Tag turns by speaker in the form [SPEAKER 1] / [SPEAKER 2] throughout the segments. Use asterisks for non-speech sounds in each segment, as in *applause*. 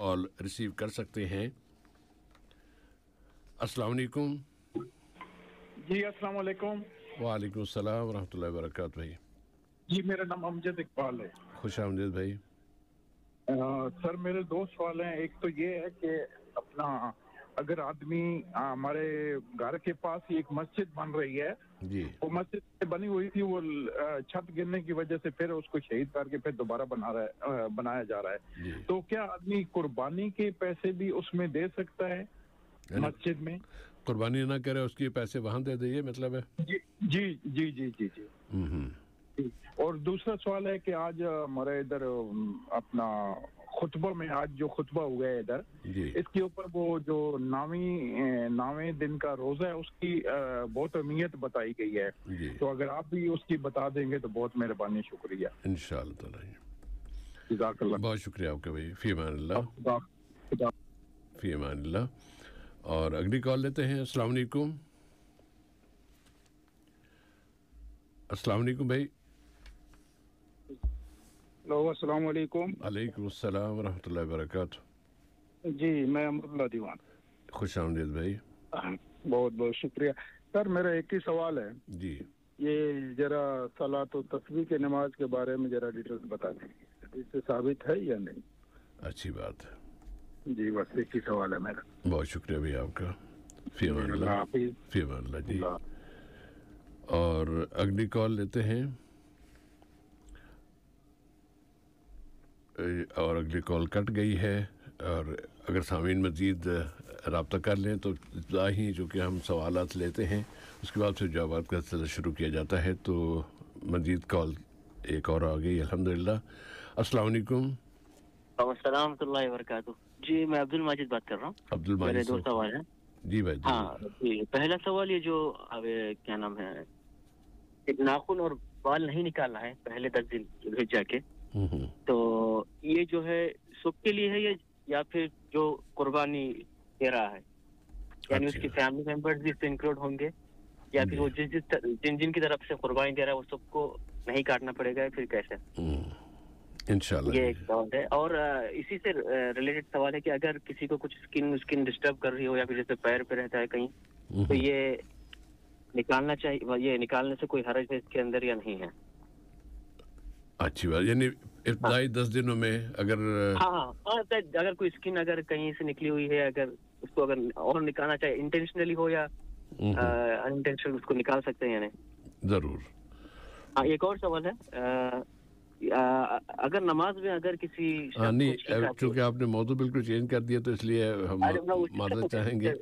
[SPEAKER 1] Call receive कर सकते हैं अस्सलाम वालेकुम
[SPEAKER 2] जी अस्सलाम वालेकुम
[SPEAKER 1] वालेकुम सलाम रहमतुल्लाहि व वबरकात भाई
[SPEAKER 2] जी मेरा नाम अमजद इकबाल है
[SPEAKER 1] खुश आमजद भाई आ,
[SPEAKER 2] सर मेरे दो सवाल हैं एक तो ये है कि अपना अगर आदमी हमारे घर के पास ही एक मस्जिद बन रही है जी वो मस्जिद बनी हुई थी वो छत गिरने की वजह से फिर उसको शहीद करके फिर दोबारा बना रहा है बनाया जा रहा है तो क्या आदमी
[SPEAKER 1] कुर्बानी के पैसे भी उसमें दे सकता है मस्जिद में कुर्बानी ना करे उसके पैसे वहां दे दिए मतलब है जी जी जी जी जी हम्म, हम्म। जी
[SPEAKER 2] और दूसरा सवाल है कि आज हमारे इधर अपना खुतबों में आज जो खुतबा हुआ है इधर इसके ऊपर वो जो नामी नावे दिन का रोजा है उसकी बहुत अहमियत बताई गई है तो अगर आप भी उसकी बता देंगे तो बहुत मेहरबानी
[SPEAKER 1] शुक्रिया इनशाला बहुत शुक्रिया आपके भाई फीमान फीमान और अगली कॉल लेते हैं असलाकुम वालेकुम भाई वालेकुम वरहमतुल्लाहि वरकत
[SPEAKER 2] जी मैं अमरुल्ला दीवान
[SPEAKER 1] खुश आमदीद भाई बहुत बहुत शुक्रिया सर मेरा एक ही सवाल है जी
[SPEAKER 2] ये जरा सलाह तो तस्वीर के नमाज के बारे में जरा डिटेल्स बता दीजिए इससे साबित है या नहीं
[SPEAKER 1] अच्छी बात है जी बस एक ही सवाल है मेरा बहुत शुक्रिया भैया आपका फीमान जी और अगली कॉल लेते हैं और अगली कॉल कट गई है और अगर सामीन मजीद रबता कर लें तो इतला ही जो कि हम सवाल लेते हैं उसके बाद फिर जवाब का सिलसिला शुरू किया जाता है तो मजीद कॉल एक और आ गई अलहमद ला
[SPEAKER 3] वरक जी मैं अब्दुल माजिद बात कर रहा हूँ
[SPEAKER 1] अब्दुल माजिद दो सवाल हैं जी भाई हाँ
[SPEAKER 3] पहला सवाल ये जो अब क्या नाम है नाखून और बाल नहीं निकालना है पहले दस दिन जाके हम्म। तो ये जो है सुख के लिए है या, या फिर जो कुर्बानी दे रहा है यानी अच्छा। उसकी फैमिली मेंबर्स भी इससे इंक्लूड होंगे या फिर वो जिस जिस जिन जिन की तरफ से कुर्बानी दे रहा है वो सबको नहीं काटना पड़ेगा फिर कैसे
[SPEAKER 1] हम्म। इंशाल्लाह ये एक
[SPEAKER 3] सवाल है और इसी से रिलेटेड सवाल है कि अगर किसी को कुछ स्किन स्किन डिस्टर्ब कर रही हो या फिर जैसे पैर पे रहता है कहीं तो हम्म। ये निकालना चाहिए ये निकालने से कोई हरज है इसके अंदर या नहीं है
[SPEAKER 1] अच्छी बात यानी इब्तदाई हाँ। दस दिनों में अगर
[SPEAKER 3] हाँ हाँ, हाँ अगर कोई स्किन अगर कहीं से निकली हुई है अगर उसको अगर और निकालना चाहे इंटेंशनली हो या हम्म, हम्म। अनइंटेंशनल उसको निकाल सकते हैं यानी जरूर हाँ एक और सवाल है आ, आ, अगर नमाज में अगर किसी हाँ नहीं
[SPEAKER 1] क्योंकि आपने मौजूद बिल्कुल चेंज कर दिया तो इसलिए हम मादत *laughs* चाहेंगे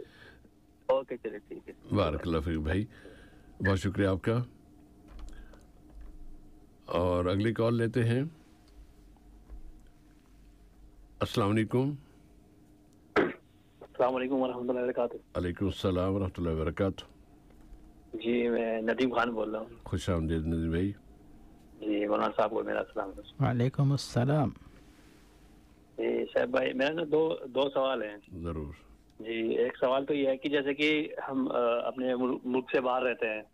[SPEAKER 3] ओके चलिए ठीक है बारकल्ला
[SPEAKER 1] भाई बहुत शुक्रिया आपका और अगली कॉल लेते हैं अस्सलाम वालेकुम
[SPEAKER 2] अस्सलाम वालेकुम वरहमतुल्लाहि वरक
[SPEAKER 1] वालेकुम सलाम वरहमतुल्लाहि वबरकातुहू
[SPEAKER 2] जी मैं नदीम खान बोल रहा हूँ
[SPEAKER 1] खुश आमदीद नदीम भाई
[SPEAKER 2] जी मौलाना साहब को मेरा सलाम
[SPEAKER 4] वालेकुम अस्सलाम
[SPEAKER 2] जी साहब भाई मेरा ना दो दो सवाल हैं ज़रूर जी एक सवाल तो ये है कि जैसे कि हम अपने मुल्क से बाहर रहते हैं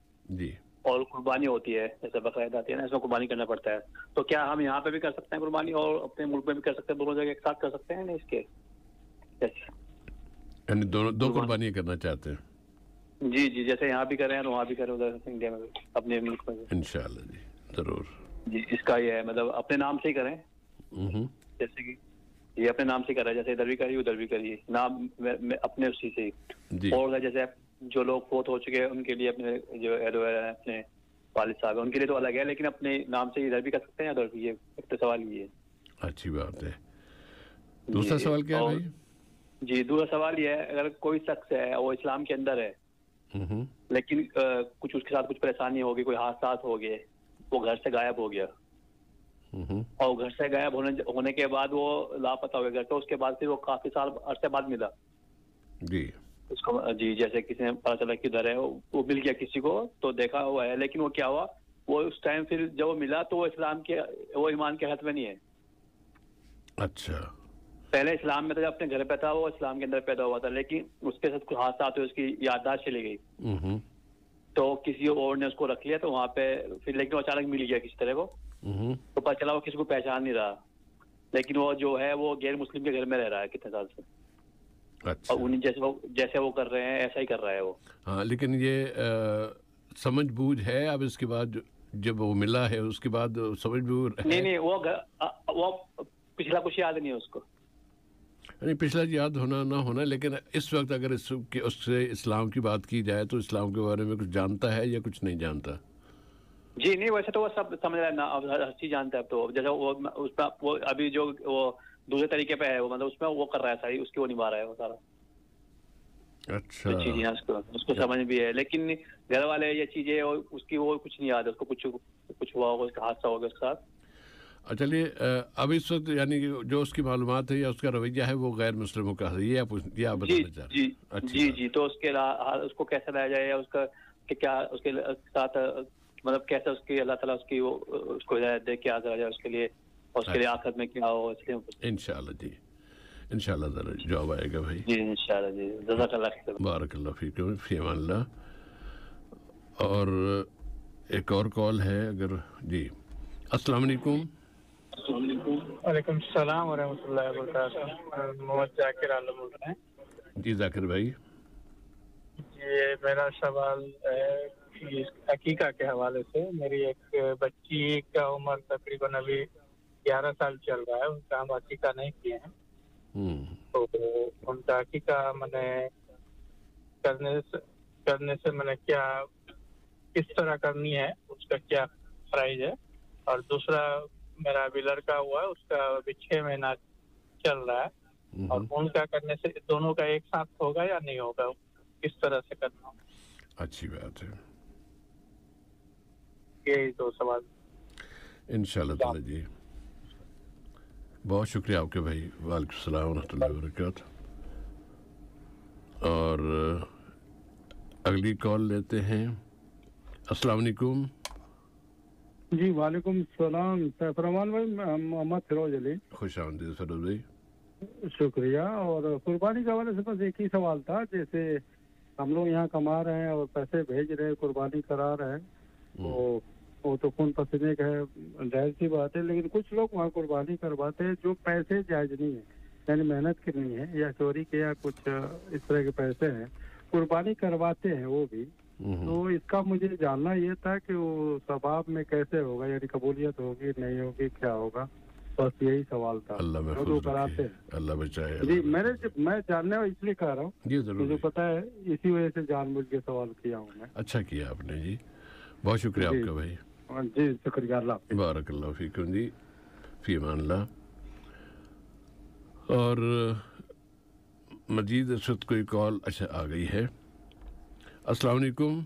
[SPEAKER 2] जी और कुर्बानी होती है जैसे बकरीद आती है ना इसमें कुर्बानी करना पड़ता है तो क्या हम यहाँ पे भी कर सकते हैं कुर्बानी और अपने मुल्क में भी कर सकते हैं दोनों जगह एक साथ कर सकते हैं ना इसके
[SPEAKER 1] यानी दोनों दो कुर्बानी करना चाहते
[SPEAKER 2] हैं जी जी जैसे यहाँ भी करें और वहाँ भी करें उधर इंडिया में अपने मुल्क में
[SPEAKER 1] इंशाल्लाह जी जरूर
[SPEAKER 2] जी इसका ये है मतलब अपने नाम से ही करें हम्म। जैसे कि ये अपने नाम से कर रहा है जैसे इधर भी करिए उधर भी करिए नाम मैं, मैं अपने उसी से ही और जैसे जो लोग फोत हो चुके हैं उनके लिए अपने जो एलोवेरा है अपने वालिद साहब उनके लिए तो अलग है लेकिन अपने नाम से इधर भी कर सकते हैं ये भी ये तो सवाल ये है
[SPEAKER 1] अच्छी बात है दूसरा सवाल
[SPEAKER 2] क्या है भाई जी दूसरा सवाल ये है अगर कोई शख्स है वो इस्लाम के अंदर है हम्म हम्म। लेकिन आ, कुछ उसके साथ कुछ परेशानी हो गई कोई हादसा हो गए वो घर से गायब हो गया हम्म और घर से गायब होने होने के बाद वो लापता हो गया घर तो उसके बाद फिर वो काफी साल अरसे बाद मिला जी उसको जी जैसे किसी ने पता चला किधर है वो मिल गया किसी को तो देखा हुआ है लेकिन वो क्या हुआ वो उस टाइम फिर जब वो मिला तो वो इस्लाम के वो ईमान के हाथ में नहीं है अच्छा पहले इस्लाम में था जब अपने घर पे था वो इस्लाम के अंदर पैदा हुआ था लेकिन उसके साथ कुछ हादसा आते उसकी याददाश्त चली
[SPEAKER 1] गई
[SPEAKER 2] तो किसी और ने उसको रख लिया तो वहाँ पे फिर लेकिन अचानक मिल गया किसी तरह को तो पता चला वो किसी को पहचान नहीं रहा लेकिन वो जो है वो गैर मुस्लिम के घर में रह रहा है कितने साल से अच्छा। और जैसे वो जैसे वो कर रहे हैं ऐसा ही कर रहा है वो
[SPEAKER 1] हाँ लेकिन ये आ, समझ बूझ है अब इसके बाद जब वो मिला है उसके बाद समझ बूझ नहीं
[SPEAKER 2] नहीं वो ग, आ, वो पिछला कुछ याद नहीं है उसको
[SPEAKER 1] नहीं पिछला याद होना ना होना लेकिन इस वक्त अगर इस के उससे इस्लाम की बात की जाए तो इस्लाम के बारे में कुछ जानता है या कुछ नहीं जानता
[SPEAKER 2] जी नहीं वैसे तो वो सब समझ रहा है ना अब हर चीज़ जानता है तो जैसे वो उसका वो अभी जो वो दूसरे तरीके पे है वो मतलब उसमें वो कर रहा है सारी उसकी वो निभा रहा है वो सारा
[SPEAKER 1] अच्छा तो चीजें उसको
[SPEAKER 2] उसको अच्छा। समझ भी है लेकिन घर वाले ये चीजें और उसकी वो कुछ नहीं याद उसको कुछ कुछ हुआ होगा उसका हादसा होगा उसके साथ
[SPEAKER 1] अच्छा, चलिए अब इस वक्त यानी जो उसकी मालूम है या उसका रवैया है वो गैर मुस्लिमों का है ये आप ये आप बताना
[SPEAKER 2] चाह रहे हैं जी अच्छा। जी तो उसके उसको कैसे लाया जाए या उसका कि क्या उसके साथ मतलब कैसे उसकी अल्लाह ताला उसकी वो उसको हिदायत दे के करा जाए उसके लिए उसके लिए अच्छा। आखिर में क्या हो इसलिए
[SPEAKER 1] इनशाला जी इनशाला जॉब आएगा भाई जी जजाकल्ला और एक और कॉल है अगर जी अस्सलाम
[SPEAKER 2] वालेकुम सलाम मोहम्मद जाकिर आलम बोल रहे हैं
[SPEAKER 1] जी जाकिर भाई
[SPEAKER 2] ये मेरा सवाल है के हवाले से मेरी एक बच्ची का उम्र तकरीबन अभी ग्यारह साल चल रहा है उनका हम अकीका नहीं किए हैं हम्म। तो उनका अकीका मैंने करने से करने से मैंने क्या किस तरह करनी है उसका क्या प्राइस है और दूसरा मेरा अभी लड़का हुआ है उसका अभी छह महीना चल रहा है हम्म। और उनका करने से दोनों का एक साथ होगा या नहीं होगा किस तरह से करना
[SPEAKER 1] अच्छी बात है
[SPEAKER 2] यही दो सवाल
[SPEAKER 1] इनशाला जी बहुत शुक्रिया आपके भाई वालेकाम वरहमल वरक और अगली कॉल लेते हैं अस्सलाम वालेकुम
[SPEAKER 2] जी वालेकुम सलाम सैफरमान भाई मोहम्मद फिरोज अली
[SPEAKER 1] खुश आमदी सरोज भाई
[SPEAKER 2] शुक्रिया और कुर्बानी के हवाले से बस एक ही सवाल था जैसे हम लोग यहाँ कमा रहे हैं और पैसे भेज रहे हैं कुर्बानी करा रहे हैं तो हम्म। वो तो खून पसीने का है जायज सी बात है लेकिन कुछ लोग वहाँ कुर्बानी करवाते हैं जो पैसे जायज नहीं है यानी मेहनत की नहीं है या चोरी के या कुछ इस तरह के पैसे हैं कुर्बानी करवाते हैं वो भी हम्म। तो इसका मुझे जानना ये था कि वो स्वभाव में कैसे होगा यानी कबूलियत होगी नहीं होगी क्या होगा बस यही सवाल था अल्लाह कराते
[SPEAKER 1] हैं जी
[SPEAKER 2] मैंने मैं जानने इसलिए कह रहा हूँ मुझे पता है इसी वजह से जानबूझ के सवाल किया
[SPEAKER 1] हूँ मैं अच्छा किया आपने जी बहुत शुक्रिया आपका भाई जी शुक्रिया अल्लाह बारक फीकुम जी फीमान अल्लाह और मजीद असद कोई कॉल अच्छा आ गई है अस्सलाम वालेकुम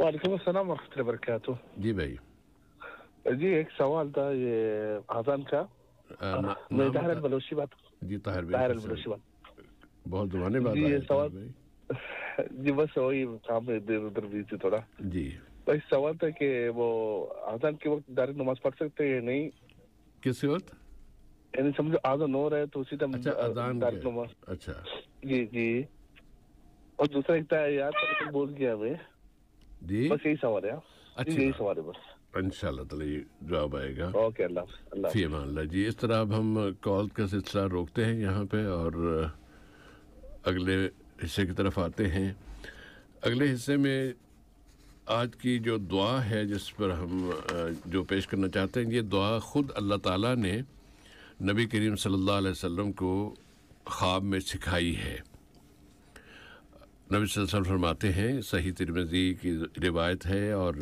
[SPEAKER 1] वालेकुम अस्सलाम व रहमतुल्लाहि व बरकातहू जी भाई जी एक सवाल था ये आजान का मैं ताहिर बलोची बात जी ताहिर भाई ताहिर बलोची बात बहुत जमाने बाद जी ये सवाल *laughs* जी बस वही काम इधर उधर बीच थोड़ा जी भाई सवाल था कि वो आजान के वक्त
[SPEAKER 2] डायरेक्ट नमाज पढ़ सकते हैं नहीं किस वक्त यानी समझो आजान हो रहा है तो उसी टाइम अच्छा अजान नमाज अच्छा जी जी और दूसरा एक था याद तो
[SPEAKER 1] तो बोल गया मैं जी बस यही सवाल है अच्छा यही सवाल है बस जवाब आएगा ओके अल्लाह अल्लाह फी अल्लाह जी इस तरह अब हम कॉल का सिलसिला रोकते हैं यहाँ पे और अगले हिस्से की तरफ आते हैं अगले हिस्से में आज की जो दुआ है जिस पर हम जो पेश करना चाहते हैं ये दुआ ख़ुद अल्लाह ताला ने नबी करीम सल्लल्लाहु अलैहि वसल्लम को ख्वाब में सिखाई है नबी वसल्लम फरमाते हैं सही तिरमजी की रिवायत है और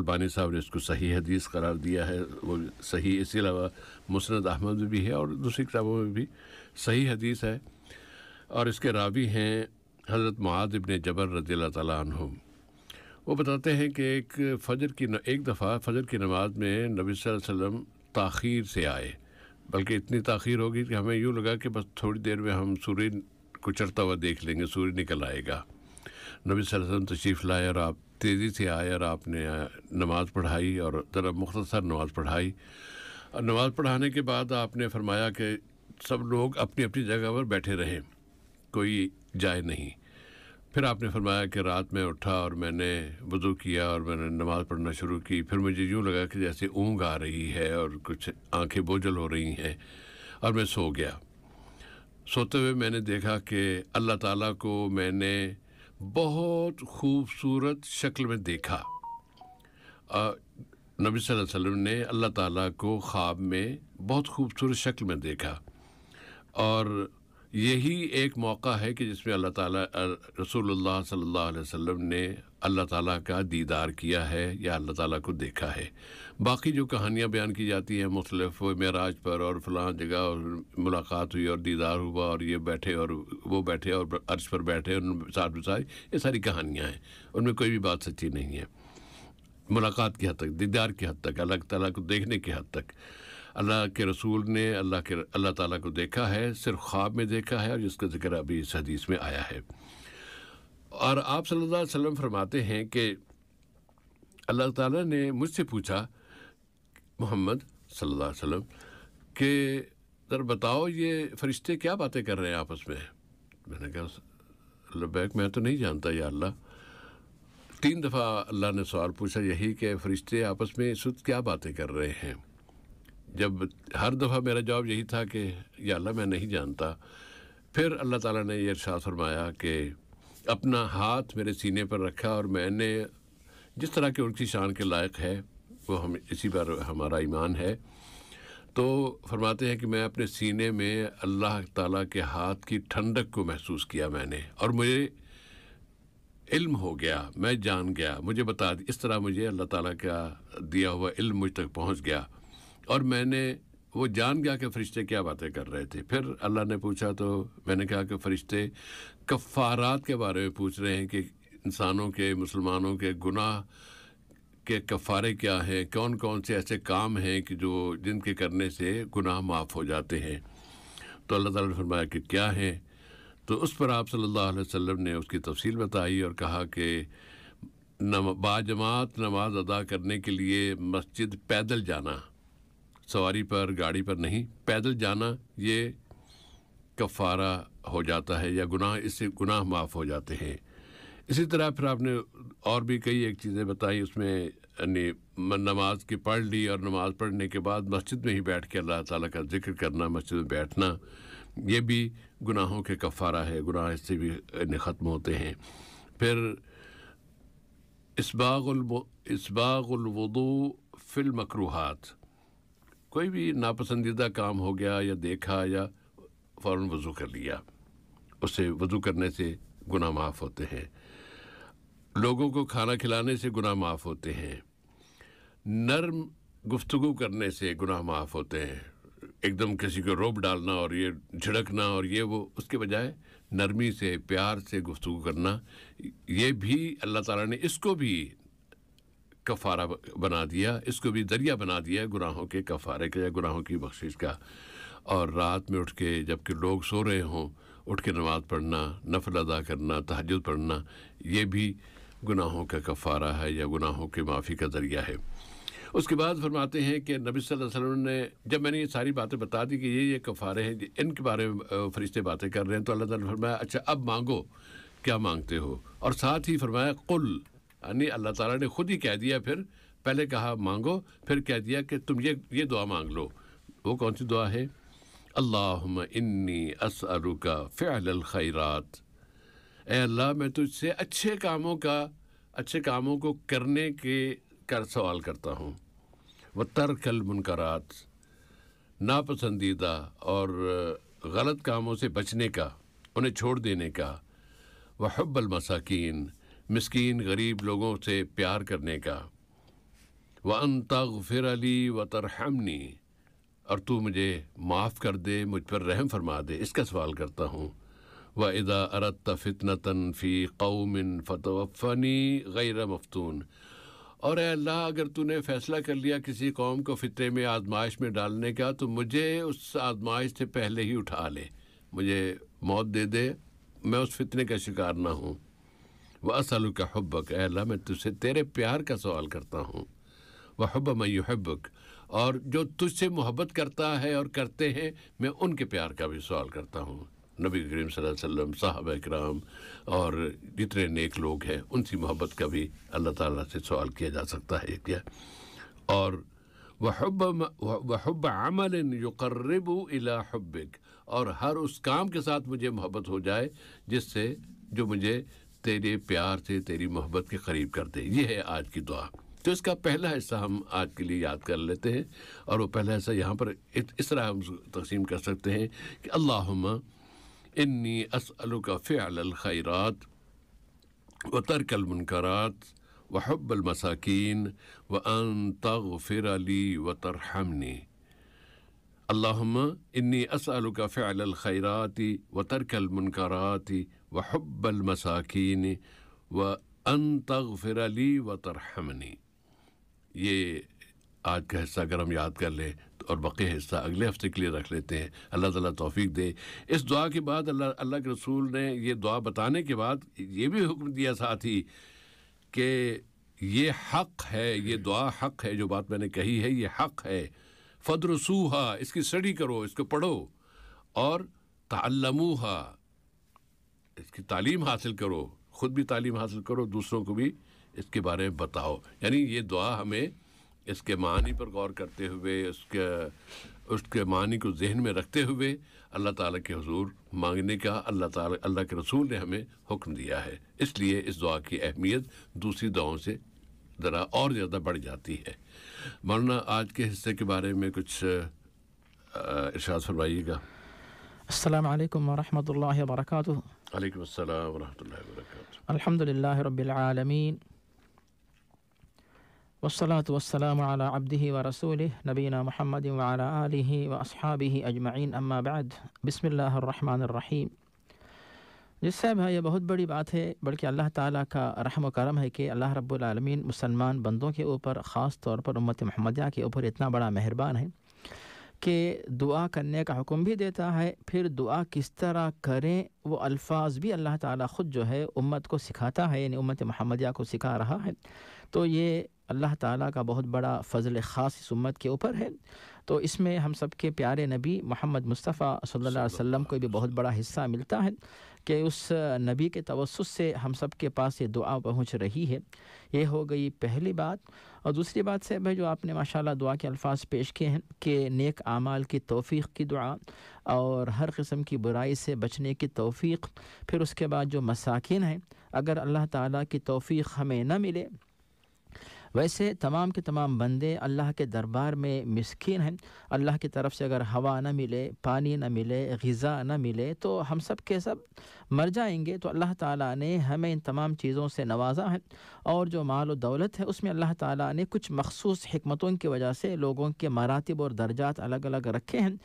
[SPEAKER 1] अल्बानी साहब ने इसको सही हदीस करार दिया है वो सही इसके अलावा मुसनद अहमद में भी है और दूसरी किताबों में भी सही हदीस है और इसके रावी हैं हज़रत महाद इबन जबर रज़ी तुम वो बताते हैं कि एक फजर की न, एक दफ़ा फजर की नमाज में नबी वसल्लम तखीर से आए बल्कि इतनी ताखीर होगी कि हमें यूँ लगा कि बस थोड़ी देर में हम सूर्य को चढ़ता हुआ देख लेंगे सूर्य निकल आएगा नबी वसल्लम तशरीफ़ लाए और आप तेज़ी से आए और आपने नमाज़ पढ़ाई और ज़रा मुख्तसर नमाज़ पढ़ाई और नमाज़ पढ़ाने के बाद आपने फरमाया कि सब लोग अपनी अपनी जगह पर बैठे रहें कोई जाए नहीं फिर आपने फरमाया कि रात में उठा और मैंने वज़ू किया और मैंने नमाज़ पढ़ना शुरू की फिर मुझे यूँ लगा कि जैसे ऊँग आ रही है और कुछ आंखें बोझल हो रही हैं और मैं सो गया सोते हुए मैंने देखा कि अल्लाह ताला को मैंने बहुत खूबसूरत शक्ल में देखा नबी सल्लल्लाहु अलैहि वसल्लम ने अल्लाह ताला को ख्वाब में बहुत खूबसूरत शक्ल में देखा और यही एक मौका है कि जिसमें अल्लाह ताला रसूलुल्लाह सल्लल्लाहु अलैहि वसल्लम ने अल्लाह ताला का दीदार किया है या अल्लाह ताला को देखा है बाकी जो कहानियाँ बयान की जाती हैं मुख्तलफ़ मेराज पर और फलां जगह और मुलाकात हुई और दीदार हुआ और ये बैठे और वो बैठे और अर्श पर बैठे उन साथ बसाए ये सारी कहानियाँ हैं उनमें कोई भी बात सच्ची नहीं है मुलाकात की हद तक दीदार की हद तक अल्लाह ताला को देखने की हद तक अल्लाह के रसूल ने अल्लाह के अल्लाह ताला को देखा है सिर्फ ख्वाब में देखा है और जिसका जिक्र अभी इस हदीस में आया है और आप सल्लल्लाहु अलैहि वसल्लम फरमाते हैं कि अल्लाह ताला ने मुझसे पूछा मोहम्मद सल्लल्लाहु अलैहि वसल्लम के सर बताओ ये फरिश्ते क्या बातें कर रहे हैं आपस में मैंने कहा लबैक मैं तो नहीं जानता या अल्लाह तीन दफ़ा अल्लाह ने सवाल पूछा यही कि फ़रिश्ते आपस में इस वक्त क्या बातें कर रहे हैं जब हर दफ़ा मेरा जवाब यही था कि या अल्लाह मैं नहीं जानता फिर अल्लाह ताला ने यह अरसा फरमाया कि अपना हाथ मेरे सीने पर रखा और मैंने जिस तरह के उनकी शान के लायक है वो हम इसी बार हमारा ईमान है तो फरमाते हैं कि मैं अपने सीने में अल्लाह ताला के हाथ की ठंडक को महसूस किया मैंने और मुझे इल्म हो गया मैं जान गया मुझे बता इस तरह मुझे अल्लाह ताला का दिया हुआ इल्म मुझ तक पहुंच गया और मैंने वो जान गया कि फ़रिश्ते क्या बातें कर रहे थे फिर अल्लाह ने पूछा तो मैंने कहा कि फ़रिश्ते कफ़ारात के बारे में पूछ रहे हैं कि इंसानों के मुसलमानों के गुनाह के कफ़ारे क्या हैं कौन कौन से ऐसे काम हैं कि जो जिनके करने से गुनाह माफ़ हो जाते हैं तो अल्लाह ताला ने फरमाया कि क्या हैं तो उस पर आप सल्लल्लाहु अलैहि वसल्लम ने उसकी तफसील बताई और कहा कि नम बाजमात नमाज अदा करने के लिए मस्जिद पैदल जाना सवारी पर गाड़ी पर नहीं पैदल जाना ये कफ़ारा हो जाता है या गुनाह इससे गुनाह माफ़ हो जाते हैं इसी तरह फिर आपने और भी कई एक चीज़ें बताई उसमें यानी नमाज की पढ़ ली और नमाज पढ़ने के बाद मस्जिद में ही बैठ के अल्लाह ताला का जिक्र करना मस्जिद में बैठना ये भी गुनाहों के कफ़ारा है गुनाह इससे भी ख़त्म होते हैं फिर इसबागुल इसबागुलवदू फिल मकरूहत कोई भी नापसंदीदा काम हो गया या देखा या फ़ौर वज़ू कर लिया उससे वज़ू करने से गुना माफ़ होते हैं लोगों को खाना खिलाने से गुना माफ़ होते हैं नर्म गुफ्तु करने से गुना माफ़ होते हैं एकदम किसी को रोप डालना और ये झिड़कना और ये वो उसके बजाय नरमी से प्यार से गुफ्तु करना ये भी अल्लाह ताला ने इसको भी कफारा बना दिया इसको भी दरिया बना दिया गुनाहों के कफारे का या गुनाहों की बख्शिश का और रात में उठ के जबकि लोग सो रहे हों उठ के नमाज़ पढ़ना नफल अदा करना तहजद पढ़ना ये भी गुनाहों का कफारा है या गुनाहों के माफ़ी का ज़रिया है उसके बाद फरमाते हैं कि नबी सल्लल्लाहु अलैहि वसल्लम ने जब मैंने ये सारी बातें बता दी कि ये ये कफ़ारे हैं इनके बारे में फरिश्ते बातें कर रहे हैं तो अल्लाह ताला ने फरमाया अच्छा अब मांगो क्या मांगते हो और साथ ही फरमाया कुल यानी अल्लाह ताला ने खुद ही कह दिया फिर पहले कहा मांगो फिर कह दिया कि तुम ये ये दुआ मांग लो वो कौन सी दुआ है अल्लाह इन्नी का फ़ैल खैरात ए अल्लाह मैं तुझसे अच्छे कामों का अच्छे कामों को करने के कर सवाल करता हूँ व तरकल मुनकरात नापसंदीदा और गलत कामों से बचने का उन्हें छोड़ देने का हब्बल मसाकिन मिसकीन गरीब लोगों से प्यार करने का व अन तगफिर अली व तरहमनी और तू मुझे माफ़ कर दे मुझ पर रहम फरमा दे इसका सवाल करता हूँ व इदा अरत फ़ितनतन फ़ी कौमिन फ़तवफ़नी गैर मफ्तून और अल्लाह अगर तूने फ़ैसला कर लिया किसी कौम को फ़ितरे में आजमाइश में डालने का तो मुझे उस आजमाइश से पहले ही उठा ले मुझे मौत दे दे मैं उस फितने का शिकार ना हूँ वसलू का हब्बक अल्लाह मैं तुझसे तेरे प्यार का सवाल करता हूँ वह हब्ब हब्बक और जो तुझसे मोहब्बत करता है और करते हैं मैं उनके प्यार का भी सवाल करता हूँ नबी करीम वसल्लम साहब कराम और जितने नेक लोग हैं उनसी मोहब्बत का भी अल्लाह ताला से सवाल किया जा सकता है क्या और वह वहब अमल यकर्रब इला हब्बिक और हर उस काम के साथ मुझे मोहब्बत हो जाए जिससे जो मुझे तेरे प्यार से तेरी मोहब्बत के करीब कर दे ये है आज की दुआ तो इसका पहला हिस्सा हम आज के लिए याद कर लेते हैं और वो पहला हिस्सा यहाँ पर इस तरह हम तकसीम कर सकते हैं कि अल्लाह इन्नी असअल का फ़िल खैरात व तरकल मुनकरात व हब्बल मसाकिन व अन तगफिर अली व तरहमनी अल्लाम इन्नी असअल का फ़िल खैराती व तरकल वहब मसाकिन व अन तगफिर ली व तरहमनी ये आज का हिस्सा अगर हम याद कर लें तो और बक़ी हिस्सा अगले हफ्ते के लिए रख लेते हैं अल्लाह ताला तौफीक दे इस दुआ के बाद अल्लाह अल्लाह के रसूल ने ये दुआ बताने के बाद ये भी हुक्म दिया साथ ही कि ये हक है ये दुआ हक है जो बात मैंने कही है ये हक है फ़द्रसूहा इसकी स्टडी करो इसको पढ़ो और तल्लमूहा इसकी तालीम हासिल करो ख़ुद भी तालीम हासिल करो दूसरों को भी इसके बारे में बताओ यानी ये दुआ हमें इसके मानी पर गौर करते हुए उसके उसके मानी को जहन में रखते हुए अल्लाह ताला के हजूर मांगने का अल्लाह ताला अल्लाह के रसूल ने हमें हुक्म दिया है इसलिए इस दुआ की अहमियत दूसरी दुआओं से ज़रा और ज़्यादा बढ़ जाती है मरना आज के हिस्से के बारे में कुछ इर्शाद फरमाइएगा
[SPEAKER 4] अल्लाम वरहमल वर्का
[SPEAKER 1] वालेकुम अस्सलाम वरहमतुल्लाहि व
[SPEAKER 4] बरकातुहू अल्हम्दुलिल्लाहि रब्बिल आलमीन वस्सलातु वस्सलामु अला अब्दिहि व रसूलिहि नबीना मुहम्मदिन व अला आलिहि व अस्हाबिहि अजमईन अम्मा बाद बिस्मिल्लाहिर रहमानिर रहीम जिस साहब है यह बहुत बड़ी बात है बल्कि अल्लाह ताला का रहम करम है कि अल्लाह रब्बुल आलमीन मुसलमान बंदों के ऊपर ख़ास तौर पर उम्मत महमदिया के ऊपर इतना बड़ा मेहरबान है के दुआ करने का हुक्म भी देता है फिर दुआ किस तरह करें वो अल्फाज भी अल्लाह ताला ख़ुद जो है उम्मत को सिखाता है यानी उम्मत महमदिया को सिखा रहा है तो ये अल्लाह ताला का बहुत बड़ा फ़जल ख़ास इस उम्मत के ऊपर है तो इसमें हम सब के प्यारे नबी मोहम्मद मुस्तफ़ा सल्लल्लाहु अलैहि वसल्लम को भी बहुत बड़ा हिस्सा मिलता है कि उस नबी के तवसुस से हम सब के पास ये दुआ पहुँच रही है ये हो गई पहली बात और दूसरी बात से भाई जो आपने माशाल्लाह दुआ के अल्फाज पेश किए हैं कि नेक आमाल की तोफ़ी की दुआ और हर किस्म की बुराई से बचने की तोफ़ी फिर उसके बाद जो मसाकिन हैं अगर अल्लाह ताला की तोफ़ी हमें न मिले वैसे तमाम के तमाम बंदे अल्लाह के दरबार में मस्किन हैं अल्लाह की तरफ से अगर हवा ना मिले पानी ना मिले गज़ा ना मिले तो हम सब के सब मर जाएंगे तो अल्लाह ताला ने हमें इन तमाम चीज़ों से नवाजा है और जो माल और दौलत है उसमें अल्लाह ताला ने कुछ मखसूस हमतों की वजह से लोगों के मरातब और दर्जात अलग अलग रखे हैं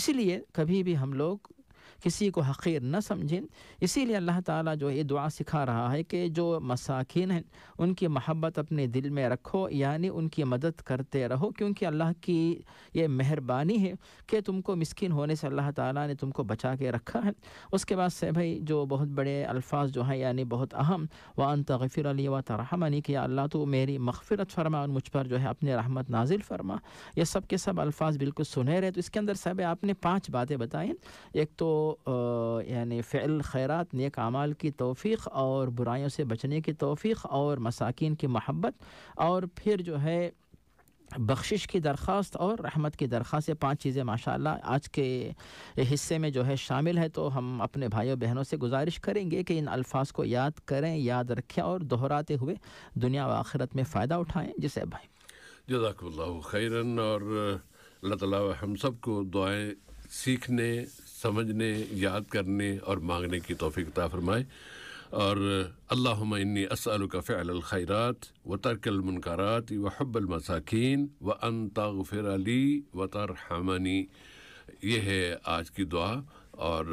[SPEAKER 4] इसीलिए कभी भी हम लोग किसी को हकीर न समझें इसीलिए अल्लाह ताला जो ये दुआ सिखा रहा है कि जो मसाकिन हैं उनकी महब्बत अपने दिल में रखो यानी उनकी मदद करते रहो क्योंकि अल्लाह की ये मेहरबानी है कि तुमको मस्किन होने से अल्लाह ताला ने तुमको बचा के रखा है उसके बाद से भाई जो बहुत बड़े अल्फाज जो हैं यानी बहुत अहम वान तगफ़िर अली व तरहमनी कि अल्लाह तो मेरी मगफ़रत फरमा और मुझ पर जो है अपने रहमत नाजिल फरमा ये सब के सब अल्फाज बिल्कुल सुनहरे तो इसके अंदर साहब आपने पाँच बातें बताएं एक तो यानी फ़िल खैरत नेक अमाल की तोफ़ी और बुराइयों से बचने की तोफ़ी और मसाकिन की महब्बत और फिर जो है बख्शिश की दरख्वास्त और रहमत की दरख्वास्त ये पांच चीज़ें माशा आज के हिस्से में जो है शामिल है तो हम अपने भाइयों बहनों से गुजारिश करेंगे कि इन अल्फाज को याद करें याद रखें और दोहराते हुए दुनिया व आखिरत में फ़ायदा उठाएँ जिसे भाई
[SPEAKER 1] जजाकल्ला खैरन और अल्लाह ताला को दुआएं सीखने समझने याद करने और मांगने की तोफ़ीकता फरमाए और अल्लाह इन्नी असल व व तरकलमनकरात व हब्बलमसाकिन व अन तगफिर अली व तरहमनी ये है आज की दुआ और